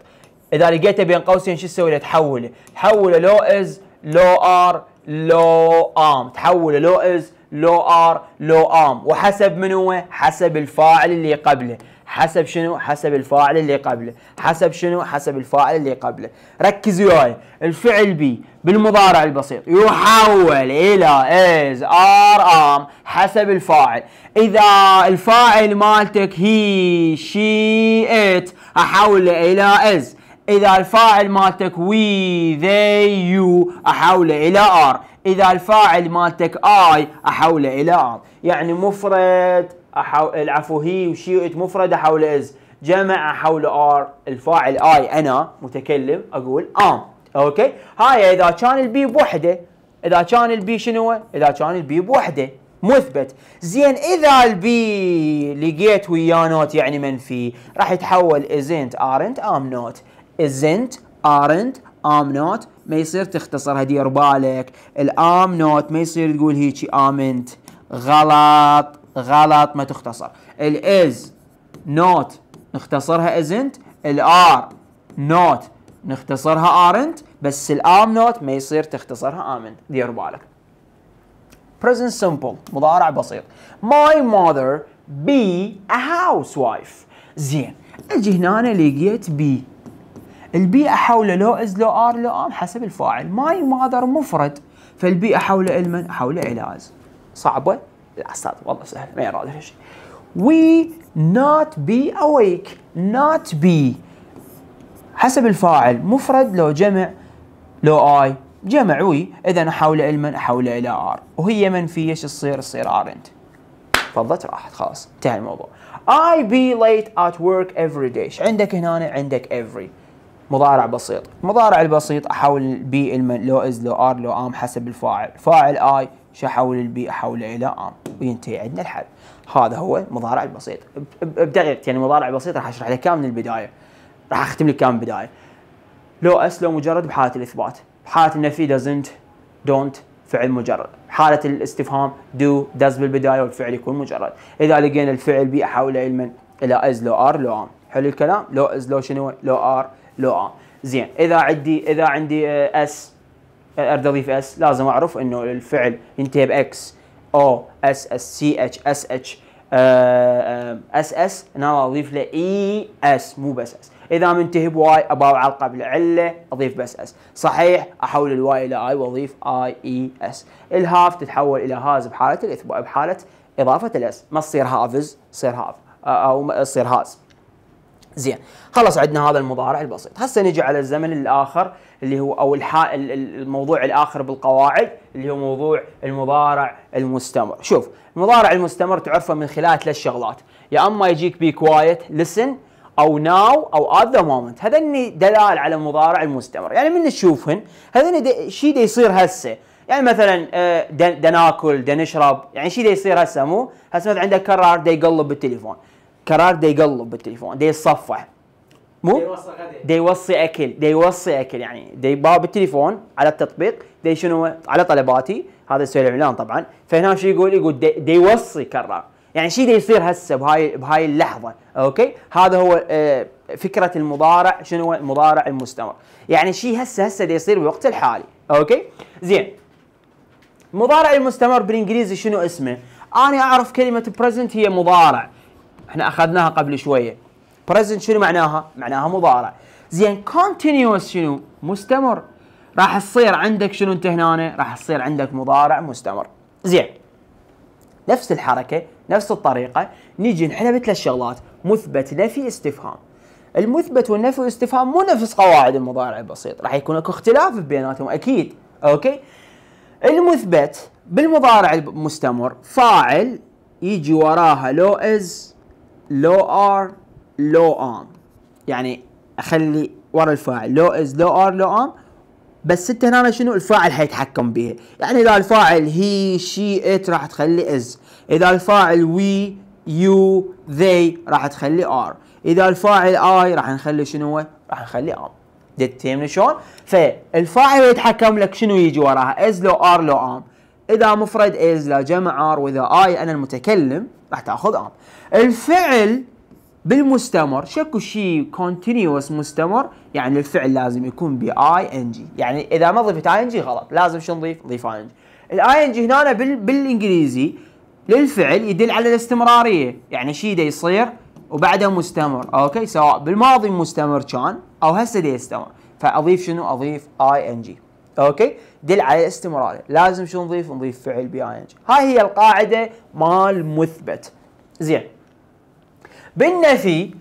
اذا لقيته بين قوسين شو تسوي له تحوله تحوله لو از لو ار لو ام تحوله لو از لو ار لو ام وحسب من هو حسب الفاعل اللي قبله حسب شنو حسب الفاعل اللي قبله حسب شنو حسب الفاعل اللي قبله ركز وياي الفعل بي بالمضارع البسيط يحول الى از ار ام حسب الفاعل اذا الفاعل مالتك هي شي ات احوله الى از اذا الفاعل مالتك وي ذي يو احوله الى ار اذا الفاعل مالتك اي احوله الى ار يعني مفرد أحو... العفو هي وشيئت مفرد احوله از جمع احوله ار الفاعل اي انا متكلم اقول ام اوكي هاي اذا كان البي بوحده اذا كان البي شنو اذا كان البي بوحده مثبت زين اذا البي لقيت ويا نوت يعني منفي راح يتحول ازنت ارنت ام نوت isn't aren't am not ما يصير تختصرها دير بالك الام نوت ما يصير تقول هيجي امنت غلط غلط ما تختصر الاز نوت نختصرها isn't الار نوت نختصرها ارنت بس الام نوت ما يصير تختصرها امنت دير بالك present simple مضارع بسيط my mother be a housewife زين اجي هنا لقيت be البيئة حوله لو از لو ار لو ام حسب الفاعل ماي ماذر مفرد فالبيئة حوله المن حوله إلاز صعبة؟ لا أستاذ والله سهل ما يراد شيء وي نوت بي اويك نوت بي حسب الفاعل مفرد لو جمع لو اي جمع وي اذا احوله المن احوله الى ار وهي منفيه ايش تصير؟ تصير ار انت فضت راحت خلاص انتهى الموضوع I be late at work every day عندك هنا عندك every مضارع بسيط المضارع البسيط احول البي لو از لو ار لو ام حسب الفاعل فاعل اي شو احول البي احوله الى ام وينتهي عندنا الحل هذا هو المضارع البسيط بدقيقتين يعني المضارع البسيط راح اشرح لك كامل من البدايه راح اختم لك كامل البدايه لو اس لو مجرد بحاله الاثبات بحاله النفي doesn't don't فعل مجرد حالة الاستفهام دو داز بالبداية والفعل يكون مجرد إذا لقينا الفعل بي أحوله إلى من؟ إلى از لو ار لو ام حلو الكلام لو از لو شنو لو ار لو ان زين اذا عندي اذا عندي اس آه، آه، اريد اضيف اس لازم اعرف انه الفعل ينتهي باكس او اس اس سي اتش اس اتش اس اس انا اضيف له اي e، اس مو بس اس اذا منتهي بواي اباوع علقه بالعله اضيف بس اس صحيح احول الواي الى اي واضيف اي اي اس الهاف تتحول الى هاز بحاله الاثبات بحاله اضافه الاس ما تصير هافز تصير هاف آه، او تصير هاز زين خلص عندنا هذا المضارع البسيط هسه نجي على الزمن الاخر اللي هو او الحا... الموضوع الاخر بالقواعد اللي هو موضوع المضارع المستمر شوف المضارع المستمر تعرفه من خلال ثلاث شغلات يا اما يجيك بي كوايت لسن او ناو او ات ذا مومنت هذني دلال على المضارع المستمر يعني من تشوفهن هذني شيء يصير هسه يعني مثلا آه، دا ناكل دا نشرب يعني شيء دي يصير هسه مو هسه مثلا عندك كرار دي يقلب بالتليفون كرار دي يقلب بالتليفون دي يتصفح مو دي يوصي اكل دي يوصي اكل يعني دي باب بالتليفون على التطبيق دي شنو على طلباتي هذا يسوي الاعلان طبعا فهنا شو يقول يقول دي, دي يوصي كرار يعني شيء يصير هسه بهاي بهاي اللحظه اوكي هذا هو آه، فكره المضارع شنو هو المضارع المستمر يعني شيء هسه هسه دي يصير بالوقت الحالي اوكي زين المضارع المستمر بالانجليزي شنو اسمه انا اعرف كلمه بريزنت هي مضارع احنا اخذناها قبل شويه بريزنت شنو معناها؟ معناها مضارع زين كونتينيوس شنو؟ مستمر راح تصير عندك شنو انت هنا؟ راح تصير عندك مضارع مستمر زين نفس الحركه نفس الطريقه نيجي نحلها بثلاث شغلات مثبت نفي استفهام المثبت والنفي والاستفهام مو نفس قواعد المضارع البسيط راح يكون اكو اختلاف بيناتهم اكيد اوكي المثبت بالمضارع المستمر فاعل يجي وراها لو از لو ار لو ام يعني اخلي ورا الفاعل لو از لو ار لو ام بس انت هنا شنو الفاعل حيتحكم بها يعني اذا الفاعل هي شي ات راح تخلي از اذا الفاعل وي يو ذي راح تخلي ار اذا الفاعل اي راح نخلي شنو راح نخلي ام دتهمني شلون فالفاعل يتحكم لك شنو يجي وراها از لو ار لو ام اذا مفرد از لا جمع ار واذا اي انا المتكلم راح تاخذ ام الفعل بالمستمر شكو شيء كونتينيوس مستمر يعني الفعل لازم يكون باي ان جي يعني اذا ما ضفت اي ان جي غلط لازم شو نضيف نضيف اي ان جي الاي ان جي هنا بالانجليزي للفعل يدل على الاستمراريه يعني شيء دا يصير وبعده مستمر اوكي سواء بالماضي مستمر كان او هسه دا يستمر فاضيف شنو اضيف اي ان جي اوكي دل على الاستمرار لازم شو نضيف نضيف فعل بيانج هاي هي القاعده مال مثبت زين بالنفي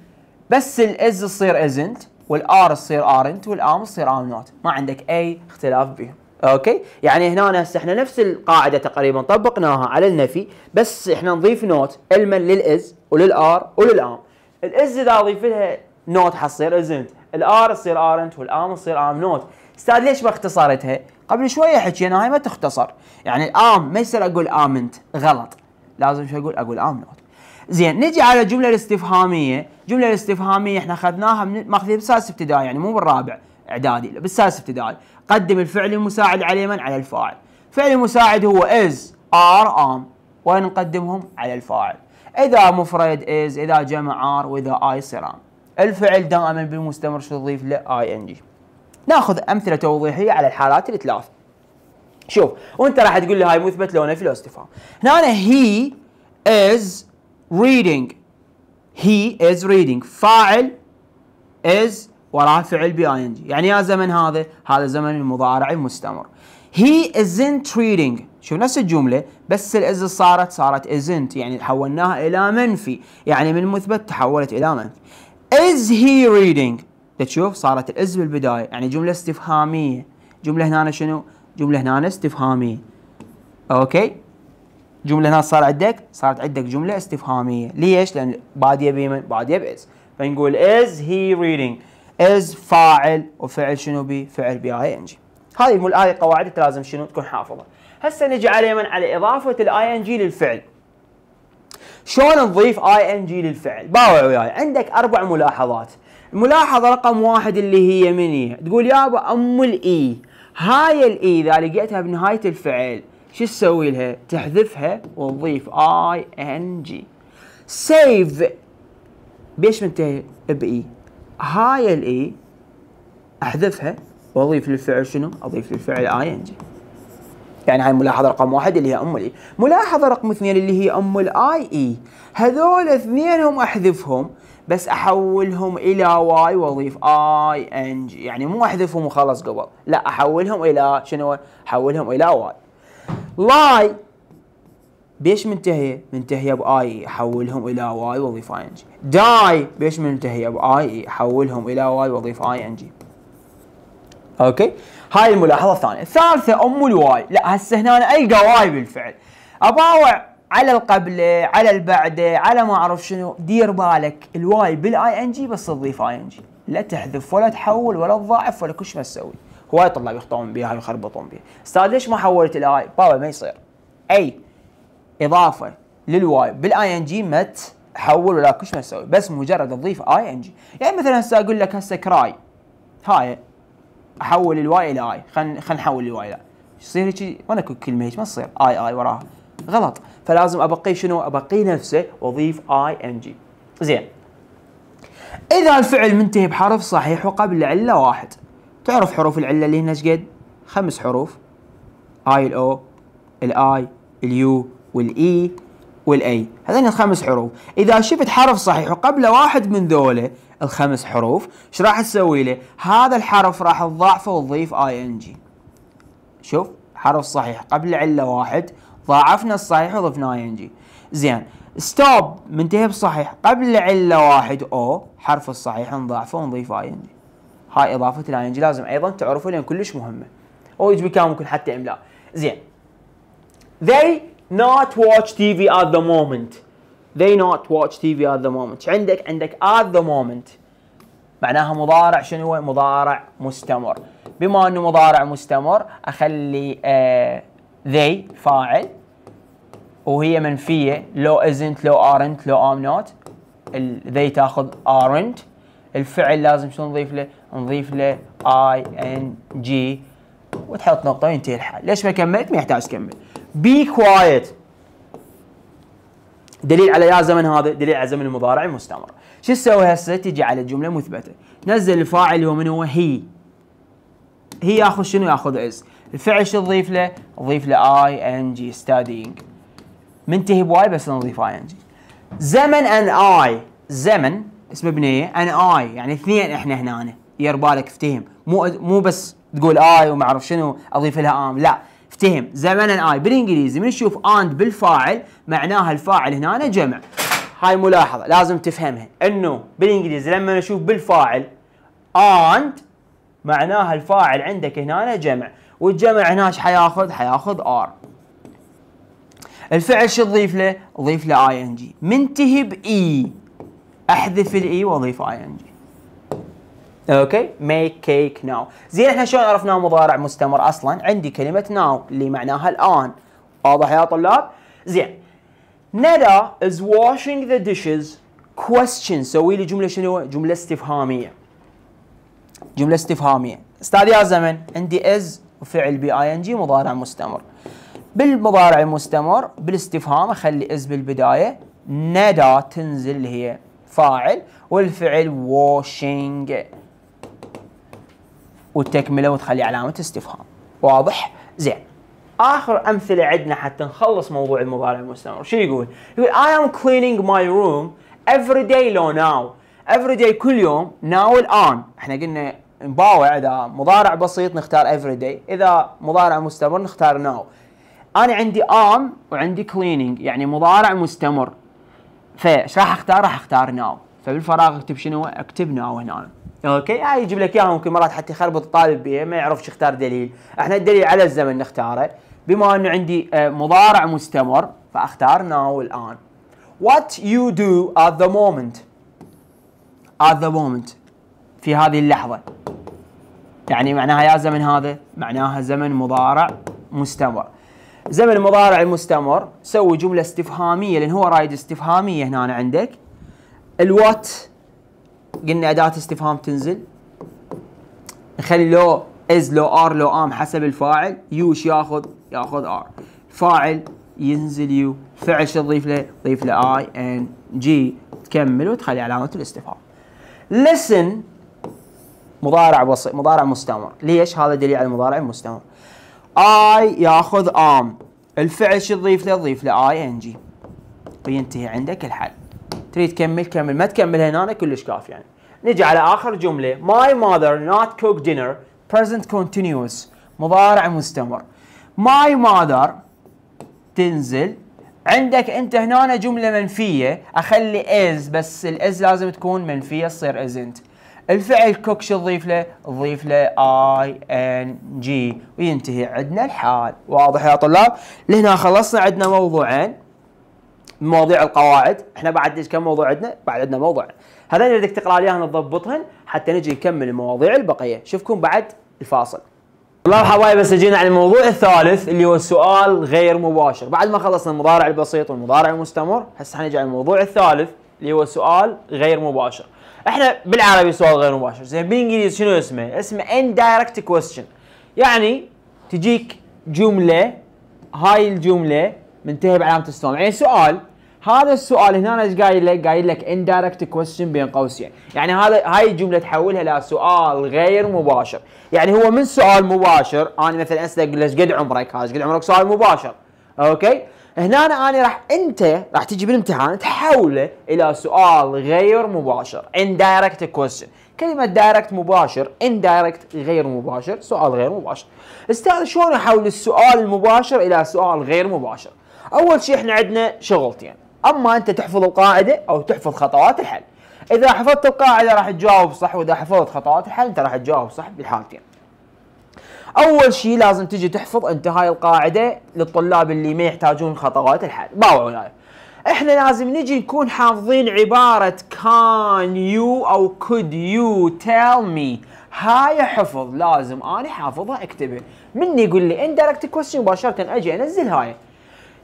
بس الاز تصير ازنت والار تصير ارنت والام تصير ام نوت ما عندك اي اختلاف بيهم اوكي يعني هنا هسه احنا نفس القاعده تقريبا طبقناها على النفي بس احنا نضيف نوت المن للاز وللار وللام الاز اذا اضيف لها نوت حتصير ازنت الار تصير ارنت والام تصير ام نوت استاذ ليش ما اختصرتها؟ قبل شويه حكينا هاي ما تختصر يعني الام ما يصير اقول امنت غلط لازم شو اقول؟ اقول ام نوت زين نجي على الجمله الاستفهاميه، الجمله الاستفهاميه احنا اخذناها من ماخذين بالسادس ابتدائي يعني مو بالرابع اعدادي بالسادس ابتدائي، قدم الفعل المساعد على من؟ على الفاعل. فعل المساعد هو از ار ام وين نقدمهم؟ على الفاعل. اذا مفرد از اذا جمع ار واذا اي صير الفعل دائما بالمستمر شو تضيف له؟ اي ان جي. ناخذ امثله توضيحيه على الحالات الثلاث شوف وانت راح تقول لي هاي مثبت لو نفي في الاستفهام هنا هي از reading هي از reading فاعل از وراه فعل بي اي ان جي يعني يا زمن هذا هذا زمن المضارع المستمر هي isn't reading شوف نفس الجمله بس الاز صارت صارت isn't يعني حولناها الى منفي يعني من مثبت تحولت الى منفي is he reading تشوف صارت الاز بالبدايه يعني جمله استفهاميه جمله هنا شنو جمله هنا استفهاميه اوكي جمله هنا صار عندك صارت عندك جمله استفهاميه ليش لان باديه بمن باديه باز فنقول از هي ريدنج از فاعل وفعل شنو بي فعل بي اي ان جي هذه مو هذه قواعد انت لازم شنو تكون حافظها هسه نجي على من على اضافه الاي ان جي للفعل شلون نضيف اي ان جي للفعل باوع وياي عندك اربع ملاحظات الملاحظه رقم واحد اللي هي من هي تقول يابا ام الاي هاي الاي اذا لقيتها بنهايه الفعل شو تسوي لها؟ تحذفها وتضيف اي ان جي سيف بيش منتهي باي هاي الاي احذفها واضيف للفعل شنو؟ اضيف للفعل اي ان جي يعني هاي الملاحظه رقم واحد اللي هي ام الاي ملاحظه رقم اثنين اللي هي ام الاي اي e. هذول اثنينهم احذفهم بس احولهم الى واي واضيف اي ان جي يعني مو احذفهم وخلص قبل لا احولهم الى شنو احولهم الى واي لاي بيش منتهيه؟ منتهيه باي احولهم الى واي واضيف اي ان جي داي بيش منتهيه باي احولهم الى واي واضيف اي ان جي اوكي هاي الملاحظه الثانيه الثالثه ام الواي لا هسه هنا القى واي بالفعل اباوع على القبله على البعده على ما اعرف شنو دير بالك الواي بالاي ان جي بس تضيف اي ان جي لا تحذف ولا تحول ولا تضاعف ولا كل شيء ما تسوي هواي طلاب يخطئون بها ويخربطون بها استاذ ليش ما حولت الاي بابا ما يصير اي اضافه للواي بالاي ان جي ما تحول ولا كل شيء ما تسوي بس مجرد تضيف اي ان جي يعني مثلا هسه اقول لك هسه كراي هاي احول الواي الى اي خلينا خلينا نحول الواي الى يصير هيك وانا كلمه هيك ما تصير اي اي وراها غلط فلازم ابقيه شنو؟ ابقيه نفسه واضيف اي ان جي. زين. اذا الفعل منتهي بحرف صحيح وقبل عله واحد. تعرف حروف العله اللي هنا ايش قد؟ خمس حروف. اي الاو الاي اليو والاي e، والاي هذين الخمس حروف اذا شفت حرف صحيح وقبله واحد من ذولا الخمس حروف ايش راح تسوي له هذا الحرف راح تضاعفه وتضيف اي ان جي شوف حرف صحيح قبل عله واحد ضاعفنا الصحيح وضفنا اي ان جي زين ستوب منتهي بصحيح قبل طيب عله واحد او حرف الصحيح نضاعفه ونضيف اي ان جي هاي اضافه الاي ان جي لازم ايضا تعرفوا لان كلش مهمه او يجب كان ممكن حتى املاء زين they not watch TV at the moment they not watch TV at the moment عندك عندك at the moment معناها مضارع شنو هو مضارع مستمر بما انه مضارع مستمر اخلي آه they فاعل وهي منفية لو isn't لو aren't لو am not they تاخذ aren't الفعل لازم شو نضيف له؟ نضيف له اي ان جي وتحط نقطة وينتهي الحال، ليش ما كملت؟ ما يحتاج تكمل. Be quiet دليل على يا زمن هذا دليل على زمن المضارع المستمر. شو تسوي هسه؟ تجي على جملة مثبتة. نزل الفاعل اللي هو من هو؟ هي. هي ياخذ شنو؟ ياخذ از. الفعل شو تضيف له؟ تضيف له اي ان جي ستادينج منتهي بواي بس نضيف اي ان جي زمن ان اي زمن اسم بنيه ان اي يعني اثنين احنا هنا ير بالك افتهم مو مو بس تقول اي وما اعرف شنو اضيف لها ام لا افتهم زمن ان اي بالانجليزي من نشوف اند بالفاعل معناها الفاعل هنا جمع هاي ملاحظه لازم تفهمها انه بالانجليزي لما نشوف بالفاعل اند معناها الفاعل عندك هنا جمع والجمع هنا ايش حياخذ حياخذ ار الفعل شو تضيف له؟ ضيف له اي ان جي منتهي باي e. احذف الاي e واضيف اي ان جي اوكي ميك كيك ناو زين احنا شلون عرفنا مضارع مستمر اصلا عندي كلمه ناو اللي معناها الان واضح يا طلاب زين ندى از واشينج ذا dishes question سوي لي جمله شنو جمله استفهاميه جمله استفهاميه استاذ يا زمن عندي از وفعل بي ان جي مضارع مستمر بالمضارع المستمر بالاستفهام اخلي از بالبدايه ندى تنزل اللي هي فاعل والفعل واشنج وتكمله وتخلي علامه استفهام واضح زين اخر امثله عندنا حتى نخلص موضوع المضارع المستمر شو يقول يقول I am cleaning my room every day لو ناو every day كل يوم ناو الان احنا قلنا نباوع اذا مضارع بسيط نختار افري داي اذا مضارع مستمر نختار ناو انا عندي ام وعندي كليننج يعني مضارع مستمر فايش راح اختار راح اختار ناو فبالفراغ اكتب شنو اكتب ناو هنا اوكي هاي آه يجيب لك اياها ممكن مرات حتى يخربط الطالب بها ما يعرف شو يختار دليل احنا الدليل على الزمن نختاره بما انه عندي آه، مضارع مستمر فاختار ناو الان what you do at the moment at the moment في هذه اللحظة يعني معناها يا زمن هذا معناها زمن مضارع مستمر زمن مضارع مستمر سوي جملة استفهامية لأن هو رايد استفهامية هنا أنا عندك الوات قلنا أداة استفهام تنزل نخلي لو از لو ار لو ام حسب الفاعل يوش ياخذ ياخذ ار فاعل ينزل يو فعل شو تضيف له؟ تضيف له اي ان جي تكمل وتخلي علامة الاستفهام listen مضارع بسيط مضارع مستمر ليش هذا دليل على المضارع المستمر اي ياخذ ام الفعل شو تضيف له تضيف له اي ان جي وينتهي عندك الحل تريد تكمل كمل ما تكمل هنا كلش كافي يعني نجي على اخر جمله my mother not cook dinner present continuous مضارع مستمر my mother تنزل عندك انت هنا جمله منفيه اخلي از بس الاز لازم تكون منفيه تصير isn't الفعل كوك شو تضيف له؟ تضيف له اي ان جي وينتهي عندنا الحال واضح يا طلاب؟ لهنا خلصنا عندنا موضوعين مواضيع القواعد احنا بعد ايش كم موضوع عندنا؟ بعد عندنا موضوع هذين اللي بدك تقرا ليهن تضبطهن حتى نجي نكمل المواضيع البقيه شوفكم بعد الفاصل طلاب حبايب بس جينا على الموضوع الثالث اللي هو السؤال غير مباشر بعد ما خلصنا المضارع البسيط والمضارع المستمر هسه حنجي على الموضوع الثالث اللي هو سؤال غير مباشر احنا بالعربي سؤال غير مباشر زين بالانجليزي شنو اسمه؟ اسمه indirect question يعني تجيك جمله هاي الجمله منتهي بعلامه السؤال يعني سؤال هذا السؤال هنا ايش قايل لك؟ قايل لك indirect question بين قوسين، يعني هذا هاي الجمله تحولها الى سؤال غير مباشر، يعني هو من سؤال مباشر انا مثلا اسالك ايش قد عمرك؟ هذا قد عمرك سؤال مباشر، اوكي؟ هنا انا راح انت راح تجي بالامتحان تحوله الى سؤال غير مباشر indirect question كلمة دايركت مباشر indirect غير مباشر سؤال غير مباشر استاذ شلون احول السؤال المباشر الى سؤال غير مباشر اول شيء احنا عندنا شغلتين اما انت تحفظ القاعدة او تحفظ خطوات الحل اذا حفظت القاعدة راح تجاوب صح واذا حفظت خطوات الحل انت راح تجاوب صح بالحالتين اول شيء لازم تجي تحفظ انت هاي القاعده للطلاب اللي ما يحتاجون خطوات الحل باوعوا يعني. احنا لازم نجي نكون حافظين عبارة كان يو او كود يو تيل مي هاي حفظ لازم انا حافظها اكتبها مني يقول لي اندايركت كويستشن مباشرة اجي انزل هاي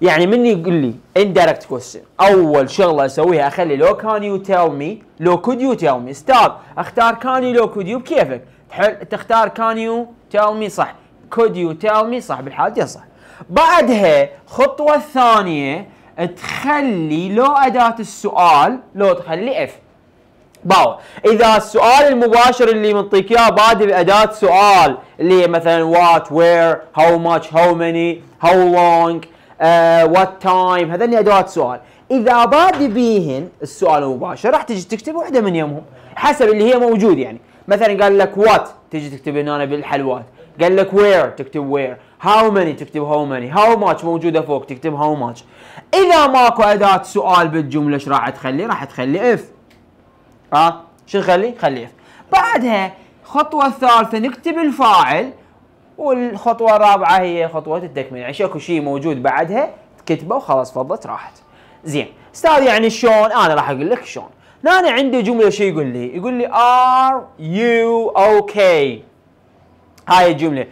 يعني مني يقول لي اندايركت كويستشن اول شغله اسويها اخلي لو كان يو تيل مي لو كود يو تيل مي ستوب اختار كان يو لو كود يو بكيفك حل تختار كان يو تيل مي صح كود يو تيل مي صح بالحالتين صح بعدها خطوه ثانيه تخلي لو اداه السؤال لو تخلي اف باو اذا السؤال المباشر اللي منطيك اياه بادي باداه سؤال اللي هي مثلا وات وير هاو ماتش هاو ماني هاو لونج وات تايم هذني ادوات سؤال اذا بادي بيهن السؤال المباشر راح تجي تكتب واحده من يمهم حسب اللي هي موجود يعني مثلا قال لك وات تجي تكتب هنا أنا بالحلوات قال لك وير تكتب وير هاو ماني تكتب هاو ماني هاو ماتش موجوده فوق تكتب هاو ماتش اذا ماكو اداه سؤال بالجمله ايش راح تخلي راح تخلي اف ها أه؟ شو نخلي خلي اف بعدها الخطوه الثالثه نكتب الفاعل والخطوه الرابعه هي خطوه التكمله يعني اكو شيء موجود بعدها تكتبه وخلاص فضت راحت زين استاذ يعني شلون انا راح اقول لك شلون هنا أنا عندي جملة شو يقول لي يقول لي ار يو اوكي هاي الجملة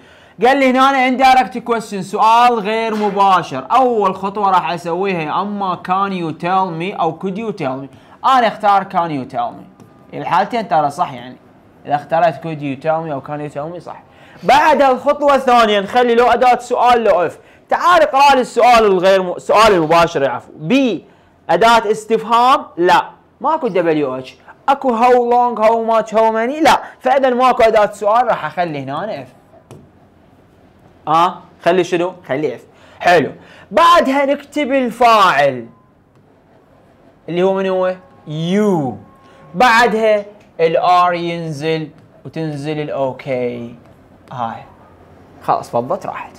قال لي هنا أنا indirect question سؤال غير مباشر أول خطوة راح أسويها يا أما can you tell me أو could you tell me أنا اختار can you tell me الحالتين ترى صح يعني إذا اختارت could you tell me أو can you tell me صح بعد الخطوة الثانية نخلي لو أداة سؤال لو اف تعال اقرأ لي السؤال الغير م... السؤال المباشر عفوا بي أداة استفهام لا ماكو دبليو اتش اكو هاو لونج هاو ماتش هاو ماني لا فاذا ماكو اداه سؤال راح اخلي هنا اف اه خلي شنو؟ خلي اف حلو بعدها نكتب الفاعل اللي هو من هو؟ يو بعدها الار ينزل وتنزل الاوكي هاي خلاص فضت راحت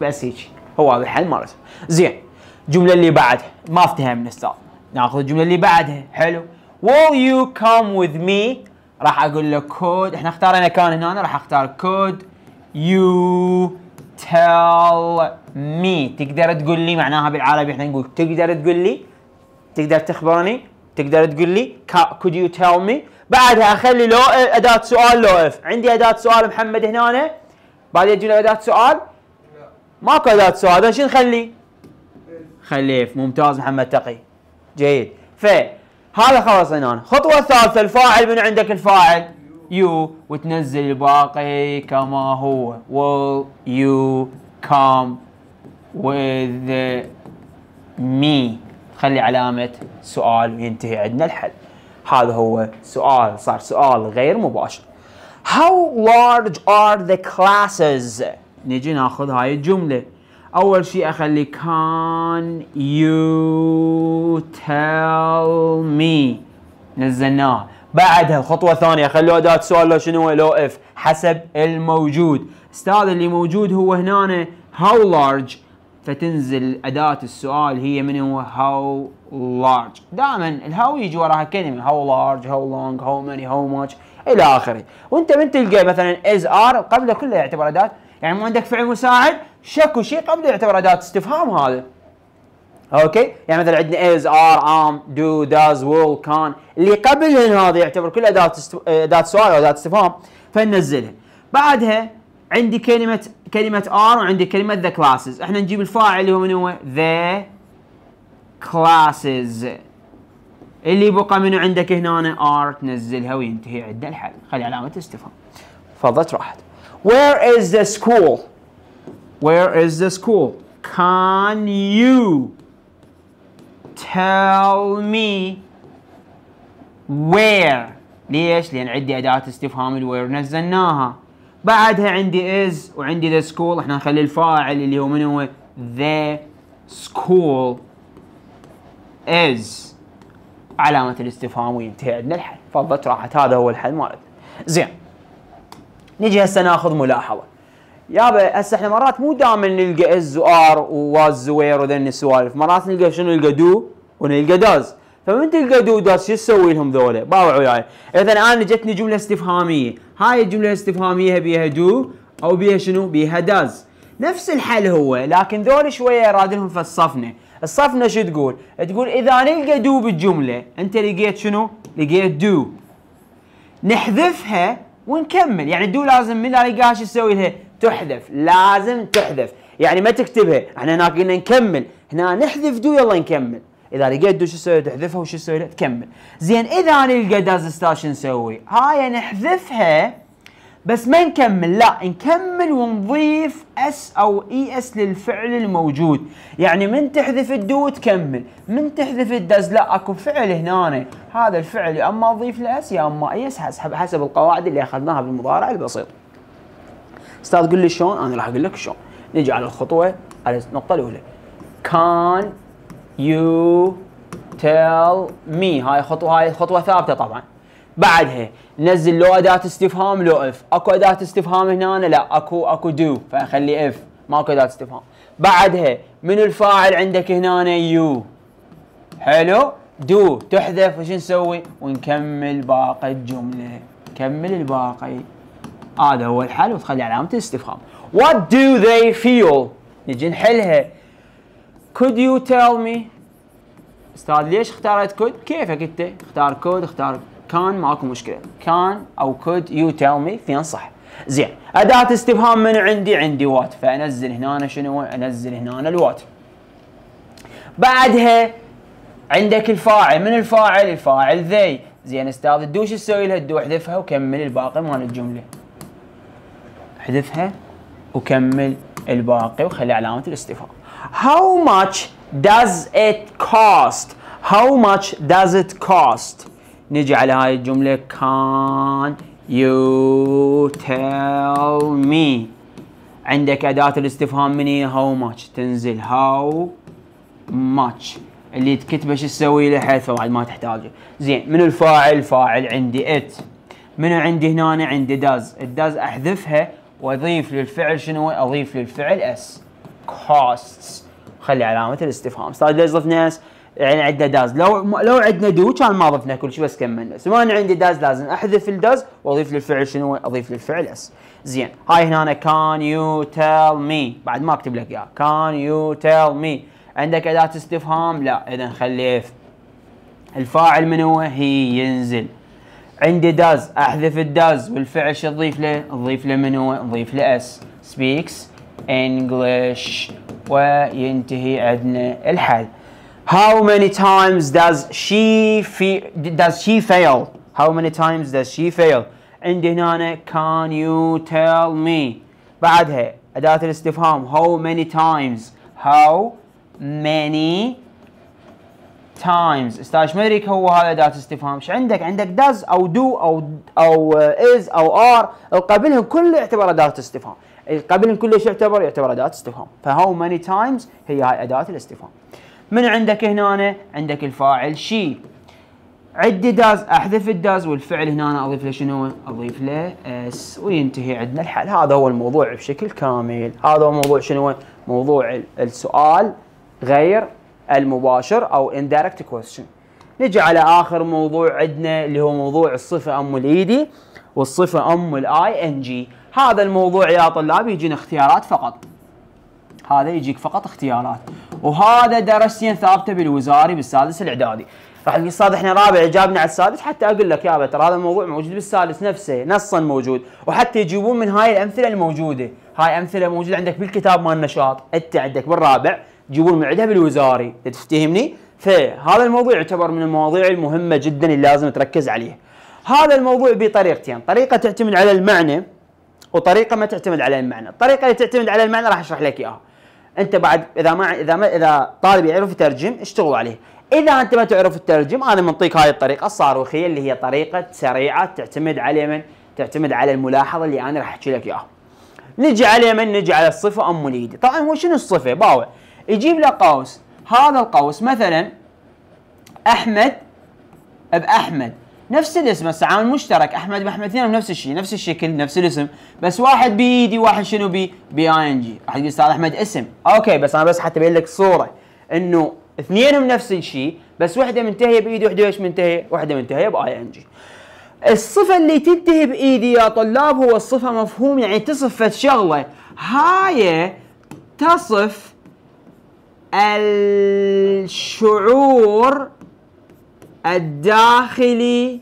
بس هيك هو هذا الحل مالته زين الجمله اللي بعدها ما افتهم من استاذ ناخذ الجمله اللي بعدها حلو will you come with me راح اقول له كود احنا اختارنا كان هنا راح اختار كود you tell me تقدر تقول لي معناها بالعربي احنا نقول تقدر تقول لي تقدر تخبرني تقدر تقول لي could you tell me بعدها اخلي لو اداه سؤال لو اف عندي اداه سؤال محمد هنا بعد يجينا اداه سؤال ماكو اداه سؤال شو نخلي إيه. خليف ممتاز محمد تقي جيد فهذا خلاص هنا خطوه ثالثه الفاعل من عندك الفاعل يو وتنزل الباقي كما هو will you come with me خلي علامة سؤال وينتهي عندنا الحل هذا هو سؤال صار سؤال غير مباشر How large are the classes؟ نجي ناخذ هاي الجملة اول شيء اخلي كان يو tell مي نزلناه بعدها الخطوه الثانيه خلوه اداه سؤال لو شنو لو اف حسب الموجود استاذ اللي موجود هو هنا how large فتنزل اداه السؤال هي من هو how large دائما الهاو يجي وراها كلمه how large how long how many how much الى اخره وانت من تلقى مثلا is are قبله كله يعتبر اداه يعني مو عندك فعل مساعد شكو شيء قبل يعتبر اداه استفهام هذا اوكي يعني مثلا عندنا از ار ام دو داز ويل كان اللي قبلهن هذا يعتبر كل اداه استف... اداه سؤال او اداه استفهام فننزلها بعدها عندي كلمه كلمه ار وعندي كلمه ذا كلاسز احنا نجيب الفاعل اللي هو من هو ذا كلاسز اللي بقى منو عندك هنا ار تنزلها وينتهي عندنا الحل خلي علامه استفهام فضت راحت where is the school Where is the school? Can you tell me where ليش؟ لأن عندي أداة استفهام الوير نزلناها بعدها عندي is وعندي the school احنا نخلي الفاعل اللي هو من هو the school is علامة الاستفهام وينتهي عندنا الحل فضت راحت هذا هو الحل مالتنا زين نجي هسه ناخذ ملاحظة يابا هسه احنا مرات مو دائما نلقى از وار وواز زوير وذن السوالف مرات نلقى شنو نلقى دو ونلقى داز فمن تلقى دو داز شو تسوي لهم ذولا باوع وياي يعني. اذا انا جتني جمله استفهاميه هاي الجمله الاستفهاميه بيها دو او بيها شنو بيها داز نفس الحل هو لكن ذول شويه راد لهم في الصفنه الصفنه شو تقول تقول اذا نلقى دو بالجمله انت لقيت شنو لقيت دو نحذفها ونكمل يعني دو لازم من لقاها شو تسوي لها تحذف لازم تحذف يعني ما تكتبها احنا هناك قلنا نكمل هنا نحذف دو يلا نكمل اذا لقيت دو شو تسوي تحذفها وشو تسوي تكمل زين اذا نلقى داز ستاش شو نسوي هاي نحذفها بس ما نكمل لا نكمل ونضيف اس او اي e اس للفعل الموجود يعني من تحذف الدو تكمل من تحذف الدز لا اكو فعل هنا هذا الفعل يا اما اضيف له اس يا اما اي e اس حسب, حسب القواعد اللي اخذناها بالمضارع البسيط استاذ قل لي شلون انا راح اقول لك شلون نجي على الخطوه على النقطه الاولى كان يو تيل مي هاي خطوه هاي خطوه ثابته طبعا بعدها نزل لو اداه استفهام لو اف اكو اداه استفهام هنا لا اكو اكو دو فخلي اف ماكو اداه استفهام بعدها من الفاعل عندك هنا يو حلو دو تحذف وش نسوي ونكمل باقي الجمله كمل الباقي هذا هو الحل وتخلي علامة الاستفهام What do they feel نجي نحلها Could you tell me استاذ ليش اختارت كود كيفك انت اختار كود اختار كان ماكو مشكله كان او could you tell me؟ فين صح زين اداه استفهام من عندي عندي وات فانزل هنا شنو انزل هنا الوات بعدها عندك الفاعل من الفاعل الفاعل ذي زين استاذ تدوش تسوي لها تدوح ذفها وكمل الباقي مال الجمله حذفها وكمل الباقي وخلي علامة الاستفهام. How much does it cost? How much does it cost? نجي على هاي الجملة can you tell me عندك أداة الاستفهام من هي إيه؟ how much تنزل how much اللي تكتبه شو تسوي له حذفه بعد ما تحتاجه زين من الفاعل فاعل عندي it منو عندي هنا عندي does does احذفها واضيف للفعل شنو؟ اضيف للفعل اس costs خلي علامه الاستفهام استاذ ليش ضفنا اس؟ يعني عندنا داز لو لو عندنا دو كان ما ضفنا كل شيء بس كملنا سواء انا عندي داز لازم احذف الداز واضيف للفعل شنو اضيف للفعل اس زين هاي هنا أنا كان يو تيل مي بعد ما اكتب لك اياها كان يو تيل مي عندك اداه استفهام لا اذا خلي الفاعل من هو هي ينزل عندي داز احذف الداز والفعل شو اضيف له؟ اضيف له من هو؟ اضيف له اس سبيكس انجلش وينتهي عندنا الحل. How many times does she fe does she fail? How many times does she fail? عندي هنا can you tell me بعدها أداة الاستفهام how many times how many تايمز استاش ما هو هذا ذات استفهام ايش عندك عندك داز او دو او او از او ار القبلهم كله يعتبر اداه استفهام القبلهم كله ايش يعتبر يعتبر اداه استفهام فهاو ماني تايمز هي هاي اداه الاستفهام من عندك هنا عندك الفاعل شي عدي داز احذف الداز والفعل هنا اضيف له شنو؟ اضيف له اس وينتهي عندنا الحل هذا هو الموضوع بشكل كامل هذا هو موضوع شنو؟ موضوع السؤال غير المباشر او indirect question نجي على اخر موضوع عندنا اللي هو موضوع الصفه ام الايدي والصفه ام الاي ان جي هذا الموضوع يا طلاب يجينا اختيارات فقط هذا يجيك فقط اختيارات وهذا درجتين ثابته بالوزاري بالسادس الاعدادي راح الصاد احنا رابع جابنا على السادس حتى اقول لك يا ترى هذا الموضوع موجود بالسادس نفسه نصا موجود وحتى يجيبون من هاي الامثله الموجوده هاي امثله موجوده عندك بالكتاب مال النشاط انت عندك بالرابع يجيبون من عندها بالوزاري تفتهمني فهذا الموضوع يعتبر من المواضيع المهمة جدا اللي لازم تركز عليها هذا الموضوع بطريقتين طريقة تعتمد على المعنى وطريقة ما تعتمد على المعنى الطريقة اللي تعتمد على المعنى راح اشرح لك اياها انت بعد اذا ما اذا ما اذا طالب يعرف يترجم اشتغلوا عليه اذا انت ما تعرف تترجم انا منطيك هاي الطريقه الصاروخيه اللي هي طريقه سريعه تعتمد على من تعتمد على الملاحظه اللي انا راح احكي لك اياها نجي على من نجي على الصفه ام منيدي طبعا هو شنو الصفه باوع يجيب له قوس هذا القوس مثلا احمد باحمد نفس الاسم بس عامل مشترك احمد باحمد اثنينهم نفس الشيء نفس الشكل نفس الاسم بس واحد بايدي واحد شنو بي بي اي ان جي راح يقول استاذ احمد اسم اوكي بس انا بس حتى ابين لك صوره انه اثنينهم نفس الشيء بس واحده منتهيه بايدي واحده ايش منتهيه؟ واحده منتهيه باي ان جي الصفة اللي تنتهي بإيدي يا طلاب هو الصفة مفهوم يعني تصف شغلة هاي تصف الشعور الداخلي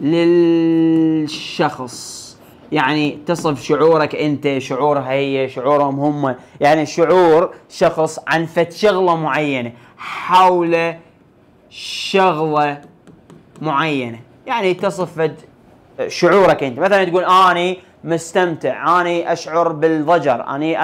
للشخص يعني تصف شعورك انت شعورها هي شعورهم هم يعني شعور شخص عن فد شغله معينه حول شغله معينه يعني تصف فد شعورك انت مثلا تقول اني مستمتع اني اشعر بالضجر اني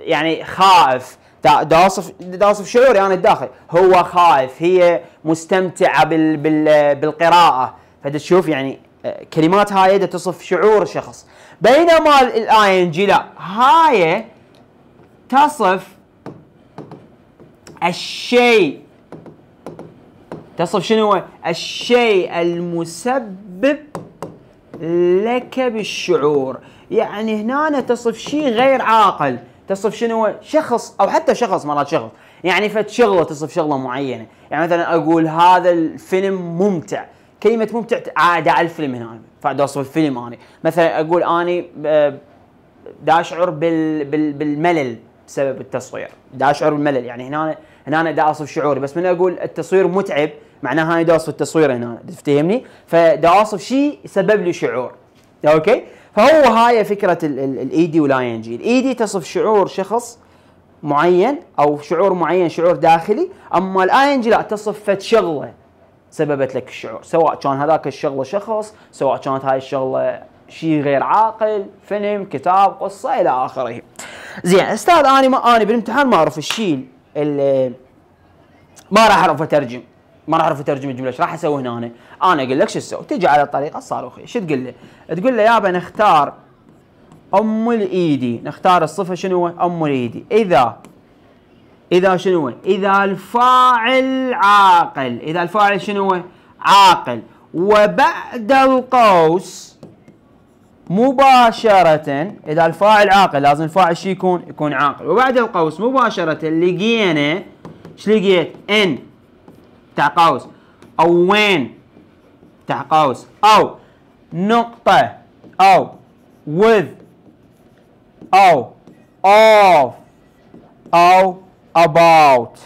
يعني خائف دا اوصف دا اوصف شعوري انا الداخل هو خائف هي مستمتعه بال بال بالقراءه فتشوف يعني آه، كلمات هاي تصف شعور شخص بينما الاي ان جي لا هاي تصف الشيء تصف شنو الشيء المسبب لك بالشعور يعني هنا تصف شيء غير عاقل تصف شنو شخص او حتى شخص مرات شخص يعني فد شغله تصف شغله معينه يعني مثلا اقول هذا الفيلم ممتع كلمه ممتع عاد على الفيلم هنا فعد اوصف الفيلم انا مثلا اقول اني آه، دا اشعر بال بال بالملل بسبب التصوير دا اشعر بالملل يعني هنا هنا دا اوصف شعوري بس من اقول التصوير متعب معناها انا دا اوصف التصوير هنا تفتهمني فدا اوصف شيء سبب لي شعور اوكي فهو هاي فكره الاي دي والاي ان جي الاي دي تصف شعور شخص معين او شعور معين شعور داخلي اما الاي ان جي لا تصف فد شغله سببت لك الشعور سواء كان هذاك الشغله شخص سواء كانت هاي الشغله شيء غير عاقل فيلم كتاب قصه الى اخره زين استاذ انا ما انا بالامتحان ما اعرف الشيء ما راح اعرف اترجم ما راح اعرف اترجم الجمله ايش راح اسوي هنا أنا. انا اقول لك شو تسوي تجي على الطريقه الصاروخيه شو تقول له تقول له يابا نختار ام الايدي نختار الصفه شنو ام الايدي اذا اذا شنو اذا الفاعل عاقل اذا الفاعل شنو عاقل وبعد القوس مباشرة إذا الفاعل عاقل لازم الفاعل شو يكون؟ يكون عاقل وبعد القوس مباشرة لقينا ايش لقيت؟ إن تاع قوس أو وين افتح قوس أو نقطة أو with أو of أو about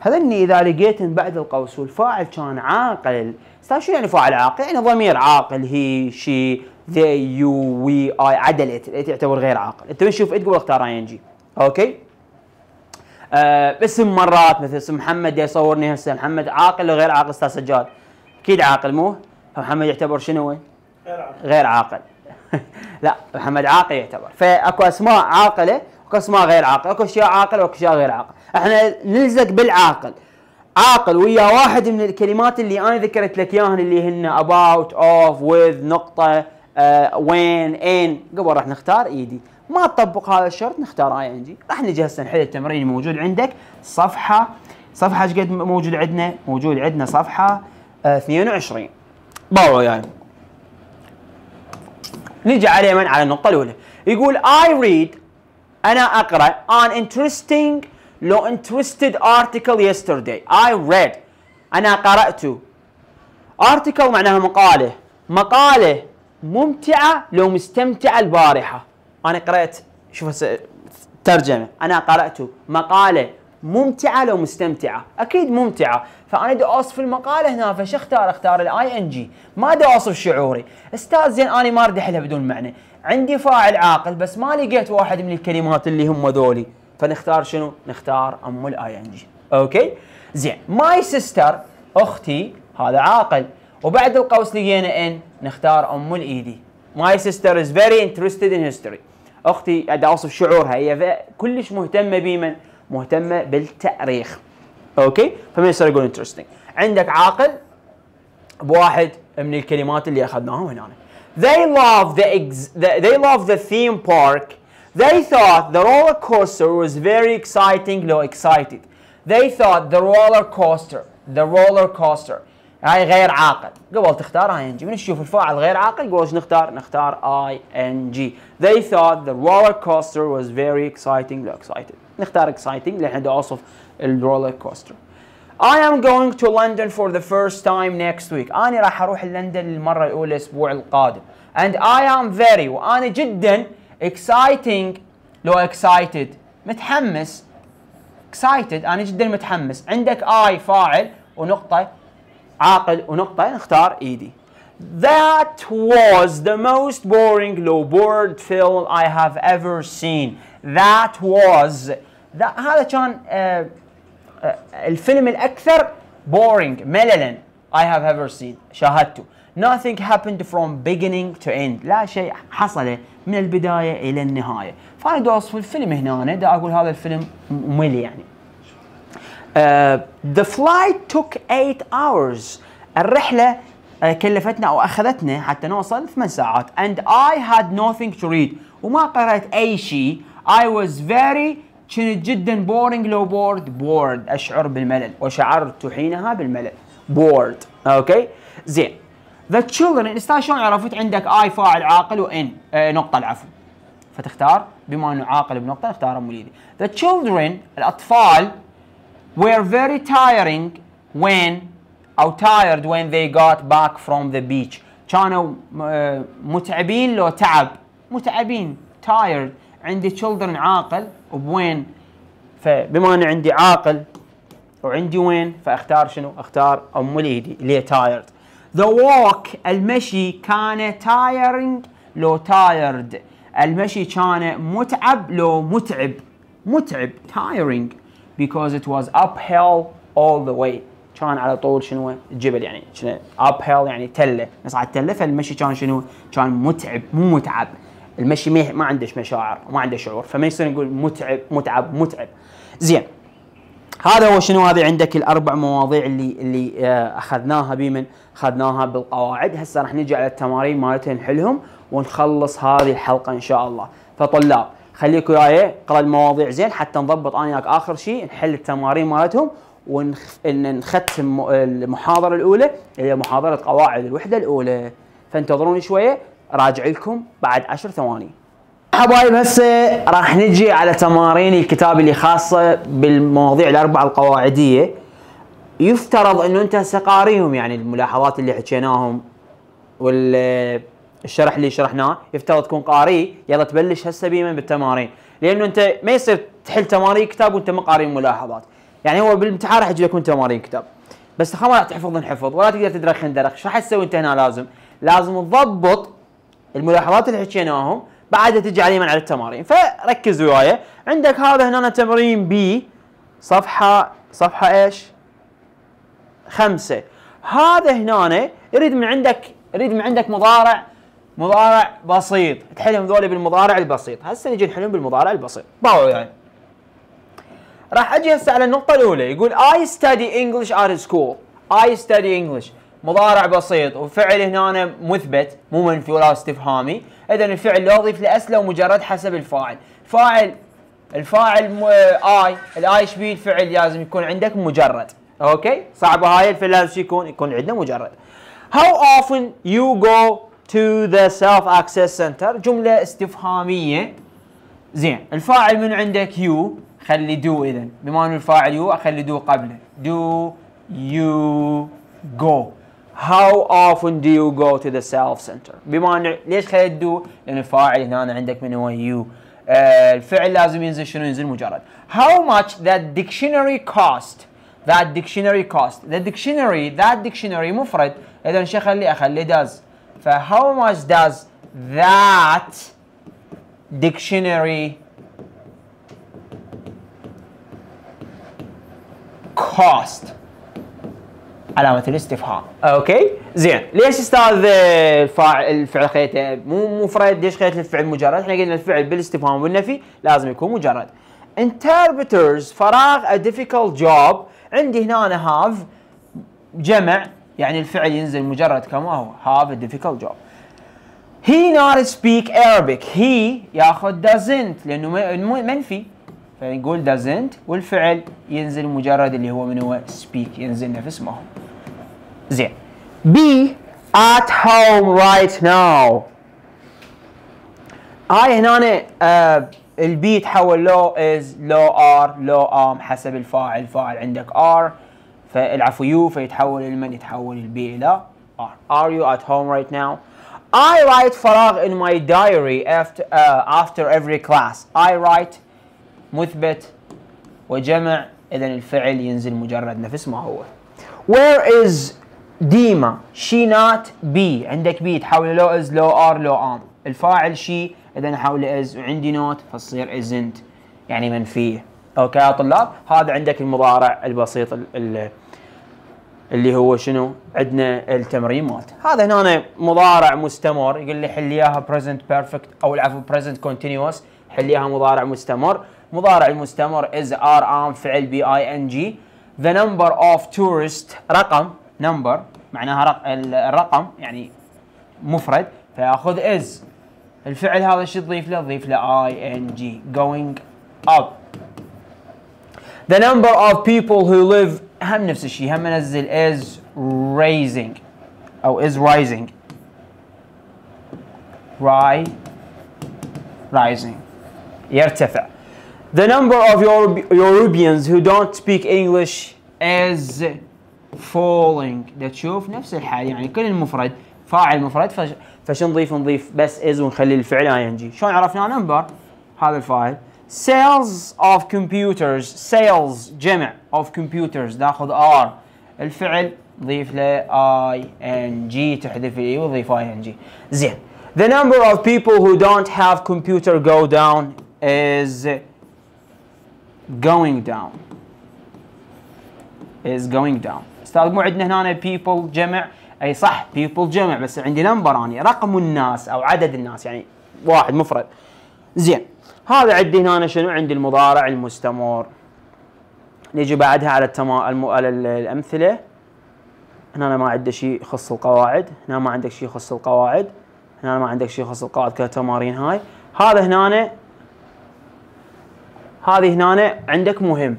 هذني إذا لقيتن بعد القوس والفاعل كان عاقل شو يعني فاعل عاقل؟ يعني ضمير عاقل هي شي ذي يو وي اي عدا يعتبر غير عاقل انت بنشوف ات إيه قبل اختار اي ان جي اوكي آه اسم مرات مثل اسم محمد يصورني هسه محمد عاقل وغير عاقل استاذ سجاد اكيد عاقل مو محمد يعتبر شنو غير عاقل لا محمد عاقل يعتبر فاكو اسماء عاقله واكو اسماء غير عاقل اكو اشياء عاقله واكو اشياء غير عاقل احنا نلزق بالعاقل عاقل ويا واحد من الكلمات اللي انا ذكرت لك اياهن اللي هن اباوت اوف وذ نقطه وين آه، ان قبل راح نختار ايدي ما تطبق هذا الشرط نختار اي ان جي راح نجي هسه نحل التمرين الموجود عندك صفحه صفحه ايش قد موجود عندنا موجود عندنا صفحه 22 باعوا يعني نجي عليه من على النقطة الأولى يقول I read أنا أقرأ an interesting لو انترستد ارتكل يسترداي I read أنا قرأت ارتكل معناها مقالة مقالة ممتعة لو مستمتعة البارحة أنا قرأت شوف ترجمة أنا قرأت مقالة ممتعة لو مستمتعة أكيد ممتعة فانا دي اوصف المقاله هنا فش اختار اختار الاي ان جي ما دي اوصف شعوري استاذ زين انا ما ارد احلها بدون معنى عندي فاعل عاقل بس ما لقيت واحد من الكلمات اللي هم ذولي فنختار شنو نختار ام الاي ان جي اوكي زين ماي سيستر اختي هذا عاقل وبعد القوس لقينا ان نختار ام الايدي ماي سيستر از فيري انترستد ان هيستوري اختي قاعده اوصف شعورها هي كلش مهتمه بمن مهتمه بالتاريخ اوكي فما يصير يقول انترستنج عندك عاقل بواحد من الكلمات اللي اخذناها هنا They love the, ex the they love the theme park. They thought the roller coaster was very exciting. لو excited. They thought the roller coaster. The roller coaster. هاي غير عاقل. قبل تختار اي ان جي. من تشوف الفاعل غير عاقل قول ايش نختار؟ نختار اي ان جي. They thought the roller coaster was very exciting. لو excited. نختار exciting لان احنا اوصف الرولر كوستر I am going to London for the first time next week أنا راح أروح لندن للمرة الأولى الأسبوع القادم and I am very وأنا جدا exciting لو excited متحمس excited أنا جدا متحمس عندك I فاعل ونقطة عاقل ونقطة نختار إيدي That was the most boring low board film I have ever seen. That was that هذا كان uh, آه، الفيلم الاكثر بورينج مللا I have ever seen شاهدته Nothing happened from beginning to end لا شيء حصل من البداية إلى النهاية فأنا دا أوصف الفيلم هنا أنا دا أقول هذا الفيلم ممل يعني ذا آه، The flight took 8 hours الرحلة آه، كلفتنا أو أخذتنا حتى نوصل 8 ساعات and I had nothing to read وما قرأت أي شيء I was very كنت جدا بورينج لو بورد بورد اشعر بالملل وشعرت حينها بالملل بورد اوكي زين ذا تشيلدرن استاذ شلون عرفت عندك اي فاعل عاقل وان آه نقطه العفو فتختار بما انه عاقل بنقطه اختار وليدي ذا تشيلدرن الاطفال were very tiring when او tired when they got back from the beach كانوا آه، متعبين لو تعب متعبين tired عندي تشلدرن عاقل وبوين فبما اني عندي عاقل وعندي وين فاختار شنو؟ اختار ام وليدي اللي هي تايرد. ذا ووك المشي كان تايرنج لو تايرد. المشي كان متعب لو متعب. متعب تايرنج because it was uphill all the way. كان على طول شنو؟ الجبل يعني uphill يعني تله، نصعد تله فالمشي كان شنو؟ كان متعب مو متعب. المشي ما عندش مشاعر وما عنده شعور فما يصير نقول متعب متعب متعب زين هذا هو شنو هذه عندك الاربع مواضيع اللي اللي آه، اخذناها بمن اخذناها بالقواعد هسه راح نجي على التمارين مالتها نحلهم ونخلص هذه الحلقه ان شاء الله فطلاب خليك وياي اقرا المواضيع زين حتى نضبط انا وياك اخر شيء نحل التمارين مالتهم ونختم المحاضره الاولى اللي هي محاضره قواعد الوحده الاولى فانتظروني شويه راجع لكم بعد عشر ثواني حبايب هسه راح نجي على تمارين الكتاب اللي خاصه بالمواضيع الاربعه القواعديه يفترض انه انت سقاريهم يعني الملاحظات اللي حكيناهم والشرح اللي شرحناه يفترض تكون قاري يلا تبلش هسه بيما بالتمارين لانه انت ما يصير تحل تمارين كتاب وانت ما قاري الملاحظات يعني هو بالامتحان راح يجي لك تمارين كتاب بس ما راح تحفظن حفظ ولا تقدر تدرخن درخ شو راح تسوي انت هنا لازم لازم تضبط الملاحظات اللي حكيناهم بعدها تجي على من على التمارين فركز وياي عندك هذا هنا تمرين بي صفحه صفحه ايش؟ خمسه هذا هنا يريد من عندك يريد من عندك مضارع مضارع بسيط تحلهم ذولي بالمضارع البسيط هسه نجي نحلهم بالمضارع البسيط باعوا يعني راح اجي هسه على النقطه الاولى يقول I study English at school I study English مضارع بسيط وفعل هنا مثبت مو منفي ولا استفهامي اذا الفعل لا اضيف له اسله ومجرد حسب الفاعل فاعل الفاعل اي الاي ايش بيه الفعل لازم يكون عندك مجرد اوكي صعبه هاي الفعل لازم يكون يكون عندنا مجرد How often you go to the self access center جمله استفهاميه زين الفاعل من عندك يو خلي دو اذا بما انه الفاعل يو اخلي دو قبله دو يو جو How often do you go to the self center؟ بمعنى ليش خليت do؟ لأن الفاعل هنا أنا عندك من هو you الفعل لازم ينزل شنو ينزل مجرد how much that dictionary cost that dictionary cost the dictionary that dictionary مفرد اذا شو اخلي اخلي does ف how much does that dictionary cost علامة الاستفهام اوكي زين ليش استاذ الفاعل الفعل خيته مو مفرد؟ ليش خيت الفعل مجرد احنا قلنا الفعل بالاستفهام والنفي لازم يكون مجرد interpreters فراغ a difficult job عندي هنا أنا جمع يعني الفعل ينزل مجرد كما هو هاف a difficult job he not speak Arabic he ياخذ doesn't لأنه منفي فنقول يعني doesn't والفعل ينزل مجرد اللي هو من هو speak ينزل نفس ما هو زين B at home right now هاي هنا آه, آه، البي تحول لو از لو ار لو ام حسب الفاعل فاعل عندك ار فالعفو يو فيتحول لمن يتحول البي الى ار ار يو ات هوم رايت ناو I write فراغ in my diary افتر افتر آه، after every class. I write مثبت وجمع اذا الفعل ينزل مجرد نفس ما هو where is ديما شي نات بي عندك بي تحوله لو از لو ار لو ام الفاعل شي اذا احوله از وعندي نوت فتصير ازنت يعني منفيه اوكي يا طلاب هذا عندك المضارع البسيط اللي هو شنو عندنا التمرين مالته هذا هنا مضارع مستمر يقول لي حل اياها بريزنت بيرفكت او العفو بريزنت كونتينوس حل اياها مضارع مستمر مضارع المستمر is are am فعل بي ing the number of tourists رقم number معناها رق الرقم يعني مفرد فياخذ is الفعل هذا شو تضيف له؟ تضيف له ing going up The number of people who live هم نفس الشيء هم انزل is raising او is rising ri rising يرتفع The number of Europeans who don't speak English is falling That ده تشوف نفس الحال يعني كل المفرد فاعل مفرد فش فش نضيف نضيف بس is ونخلي الفعل ing شو عرفنا نمبر هذا الفاعل sales of computers sales جمع of computers داخذ r الفعل ضيف له ing تحذف الاي وضيف ing زين the number of people who don't have computer go down is going down is going down استاذ مو عندنا هنا people جمع اي صح people جمع بس عندي نمبر اني رقم الناس او عدد الناس يعني واحد مفرد زين هذا عندي هنا شنو عندي المضارع المستمر نيجي بعدها على التما... الم... الامثله هنا ما عنده شيء يخص القواعد هنا ما عندك شيء يخص القواعد هنا ما عندك شيء يخص القواعد كالتمارين هاي هذا هنا هذه هنا عندك مهم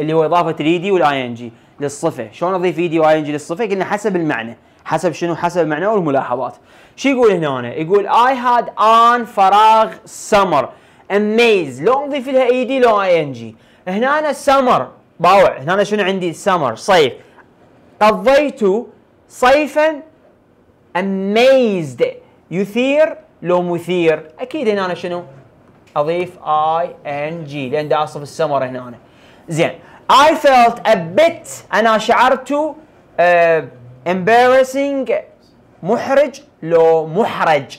اللي هو اضافه الايدي والاي ان جي للصفه شلون اضيف ايدي واي ان جي للصفه قلنا حسب المعنى حسب شنو حسب المعنى والملاحظات شو يقول هنا يقول اي هاد ان فراغ سمر اميز لو نضيف لها ايدي e لو اي ان جي هنا أنا سمر باوع هنا أنا شنو عندي سمر صيف قضيت صيفا اميزد يثير لو مثير اكيد هنا أنا شنو اضيف اي ان جي لان ده اصف السمر هنا أنا. زين I felt a bit انا شعرت uh, محرج لو محرج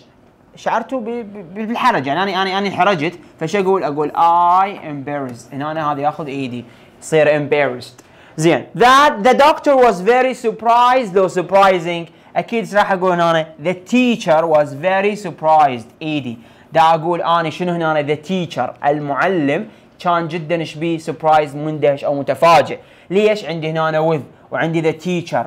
شعرت بالحرج يعني انا يعني انا انحرجت فش اقول؟ اقول اي embarrassed هنا أنا هذا ياخذ ايدي e تصير امبارسد زين ذات the doctor was very surprised لو surprising اكيد راح اقول هنا the teacher was very surprised ايدي e دا اقول انا شنو هنا ذا تيشر المعلم كان جدا شبيه سبرايز مندهش او متفاجئ ليش عندي هنا أنا وعندي the teacher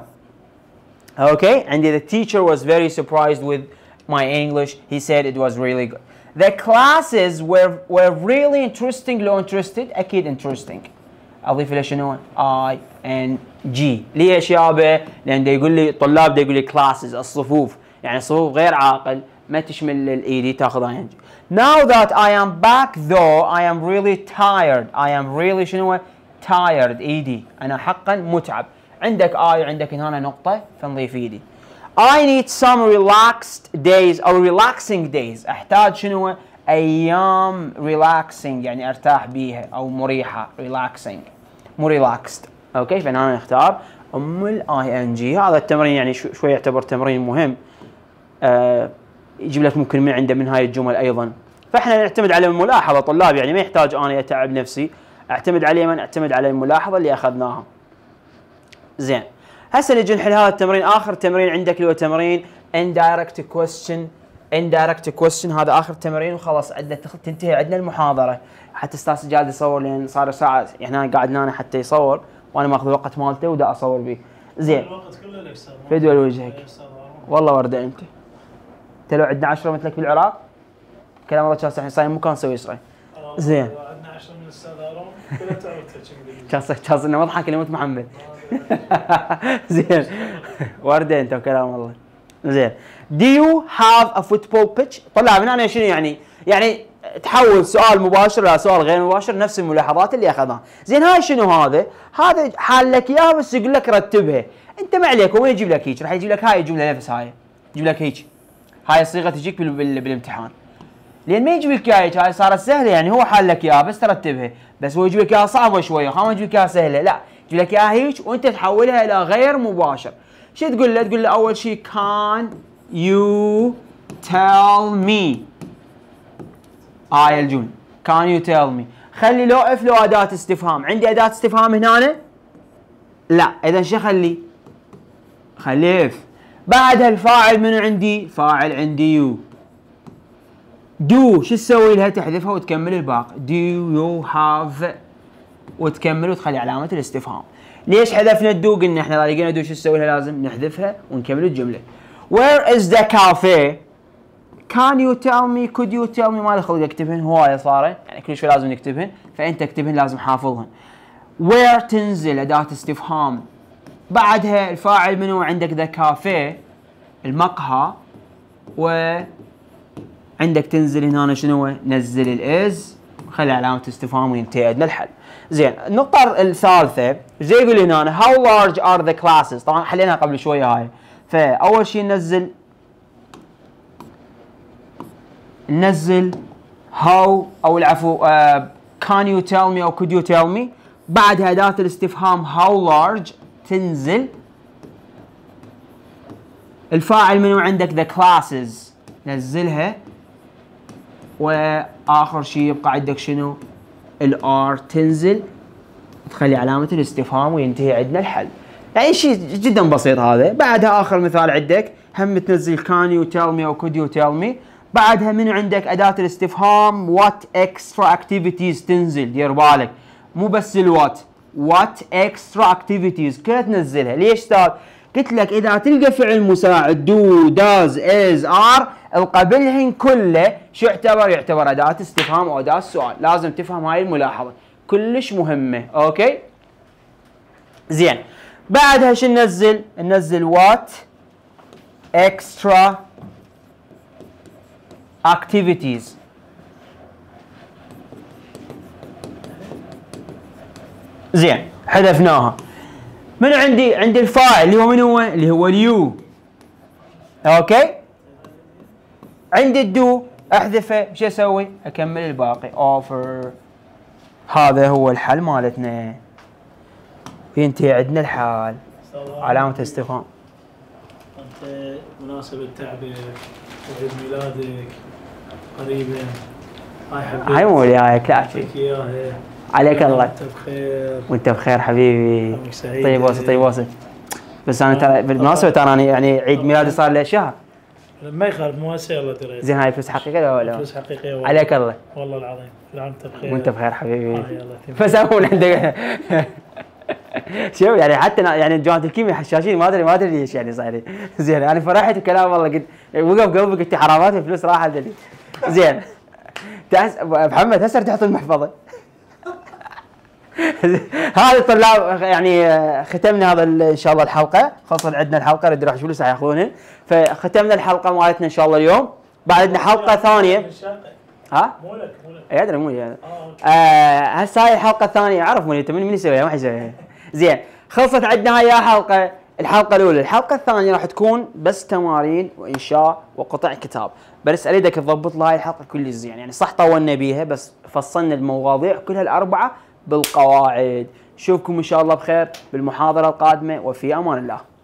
اوكي عندي the teacher was very surprised with my English he said it was really good the classes were were really interesting لو انترستد أكيد interesting أضيف له شنو اي ان جي ليش يابا لأن دا يقول لي طلاب دا يقول لي classes الصفوف يعني الصفوف غير عاقل ما تشمل الايدي تاخذها جي now that I am back though I am really tired I am really شنو tired ايدي انا حقا متعب عندك اي وعندك هنا نقطه فنضيف ايدي I need some relaxed days or relaxing days احتاج شنو ايام relaxing يعني ارتاح بيها او مريحه relaxing مو relaxed اوكي فانا اختار ام الاي ان جي هذا التمرين يعني شوي يعتبر تمرين مهم آه يجيب لك ممكن من عنده من هاي الجمل ايضا فاحنا نعتمد على الملاحظه طلاب يعني ما يحتاج انا اتعب نفسي اعتمد على من اعتمد على الملاحظه اللي اخذناها زين هسه نجي نحل هذا التمرين اخر تمرين عندك اللي هو تمرين indirect question indirect question هذا اخر تمرين وخلاص عندنا تنتهي عندنا المحاضره حتى استاذ جاد يصور لان صار ساعه هنا قاعد هنا حتى يصور وانا ماخذ الوقت مالته ودا اصور به زين الوقت كله لك فدوى لوجهك والله ورده انت انت لو عندنا 10 مثلك بالعراق كلام الله كان صحيح صايم مو سويسرا زين عندنا 10 من الاستاذ هارون كلها تعرف كان صح محمد زين وردين انت كلام الله زين دي يو هاف ا فوتبول بيتش طلع من هنا شنو يعني؟ يعني تحول سؤال مباشر الى سؤال غير مباشر نفس الملاحظات اللي اخذها زين هاي شنو هذا؟ هذا حال لك اياها بس يقول لك رتبها، انت ما عليك هو يجيب لك هيك راح يجيب لك هاي جمله نفس هاي، يجيب لك هيك هاي الصيغه تجيك بالامتحان لان ما يجيب لك اياها هاي صارت سهله يعني هو حال لك اياها بس ترتبها بس هو يجيب لك اياها صعبه شويه ما يجيب لك اياها سهله لا يجيب لك اياها هيك وانت تحولها الى غير مباشر شو تقول له؟ تقول له اول شيء كان يو تيل مي هاي الجمله كان يو تيل مي خلي لو اف لو اداه استفهام عندي اداه استفهام هنا لا اذا شو اخلي؟ خلي اف بعدها الفاعل من عندي؟ فاعل عندي يو دو شو تسوي لها؟ تحذفها وتكمل الباقي دو يو هاف وتكمل وتخلي علامة الاستفهام ليش حذفنا الدو؟ قلنا احنا اذا لقينا دو شو تسوي لها؟ لازم نحذفها ونكمل الجملة Where is the cafe؟ كان يو تيل مي كود يو تيل مي ما له خلق اكتبهن هوايه صارت يعني كل شيء لازم نكتبهن فانت اكتبهن لازم حافظهن وير تنزل اداه استفهام بعدها الفاعل منو عندك ذا كافيه المقهى و عندك تنزل هنا شنو نزل الاز خلي علامة استفهام وينتهي عندنا الحل زين النقطة الثالثة زي يقول هنا how large are the classes طبعا حليناها قبل شوية هاي فأول شيء ننزل ننزل how أو العفو كان آه، can you tell me أو could you tell me بعدها أداة الاستفهام how large تنزل الفاعل منو عندك ذا كلاسز نزلها واخر شيء يبقى عندك شنو الار تنزل تخلي علامه الاستفهام وينتهي عندنا الحل يعني شيء جدا بسيط هذا بعدها اخر مثال عندك هم تنزل كان يو تيل مي او كود يو تيل مي بعدها منو عندك اداه الاستفهام وات اكسترا اكتيفيتيز تنزل دير بالك مو بس الوات وات اكسترا اكتيفيتيز كلها تنزلها ليش استاذ؟ قلت لك اذا تلقى فعل مساعد دو داز از ار القبلهن كله شو يعتبر؟ يعتبر اداه استفهام او اداه سؤال لازم تفهم هاي الملاحظه كلش مهمه اوكي؟ زين بعدها شو ننزل؟ ننزل وات اكسترا اكتيفيتيز زين حذفناها منو عندي عندي الفاعل اللي هو من هو اللي هو اليو اوكي عندي الدو احذفه شو اسوي اكمل الباقي اوفر هذا هو الحل مالتنا ينتهي عندنا الحال علامة استفهام انت مناسبة تعبك وعيد ميلادك قريبا هاي حبيت هاي مو وياك لا عليك الله انت بخير وانت بخير حبيبي طيب وصل طيب وصل بس انا ترى بالمناسبه ترى انا يعني عيد ميلادي صار لي شهر ما يخالف مو هسه يلا ترى زين هاي فلوس حقيقيه ولا فلوس حقيقيه والله عليك الله والله العظيم كل عام بخير وانت بخير حبيبي فسامون آه، عندك شوف يعني حتى يعني جوانت الكيمياء حشاشين ما ادري ما ادري ليش يعني صايرين زين انا فرحت الكلام والله قلت وقف قلبي قلت حرامات الفلوس راحت زين تحس محمد هسه تحط المحفظه هذا طلاب يعني ختمنا هذا ان شاء الله الحلقه خاصه عندنا الحلقه اللي راح فلوس راح ياخذونها فختمنا الحلقه مالتنا ان شاء الله اليوم بعد عندنا حلقه ثانيه ها؟ مو لك مو إيه، لك ادري مو لي آه، آه، هسه هاي الحلقه الثانيه اعرف مو من من يسويها ما يسويها زين خلصت عندنا هاي حلقه الحلقه الاولى الحلقه الثانيه راح تكون بس تمارين وانشاء وقطع كتاب بس اريدك تضبط لها الحلقه كل زين يعني صح طولنا بيها بس فصلنا المواضيع كلها الاربعه بالقواعد نشوفكم ان شاء الله بخير بالمحاضره القادمه وفي امان الله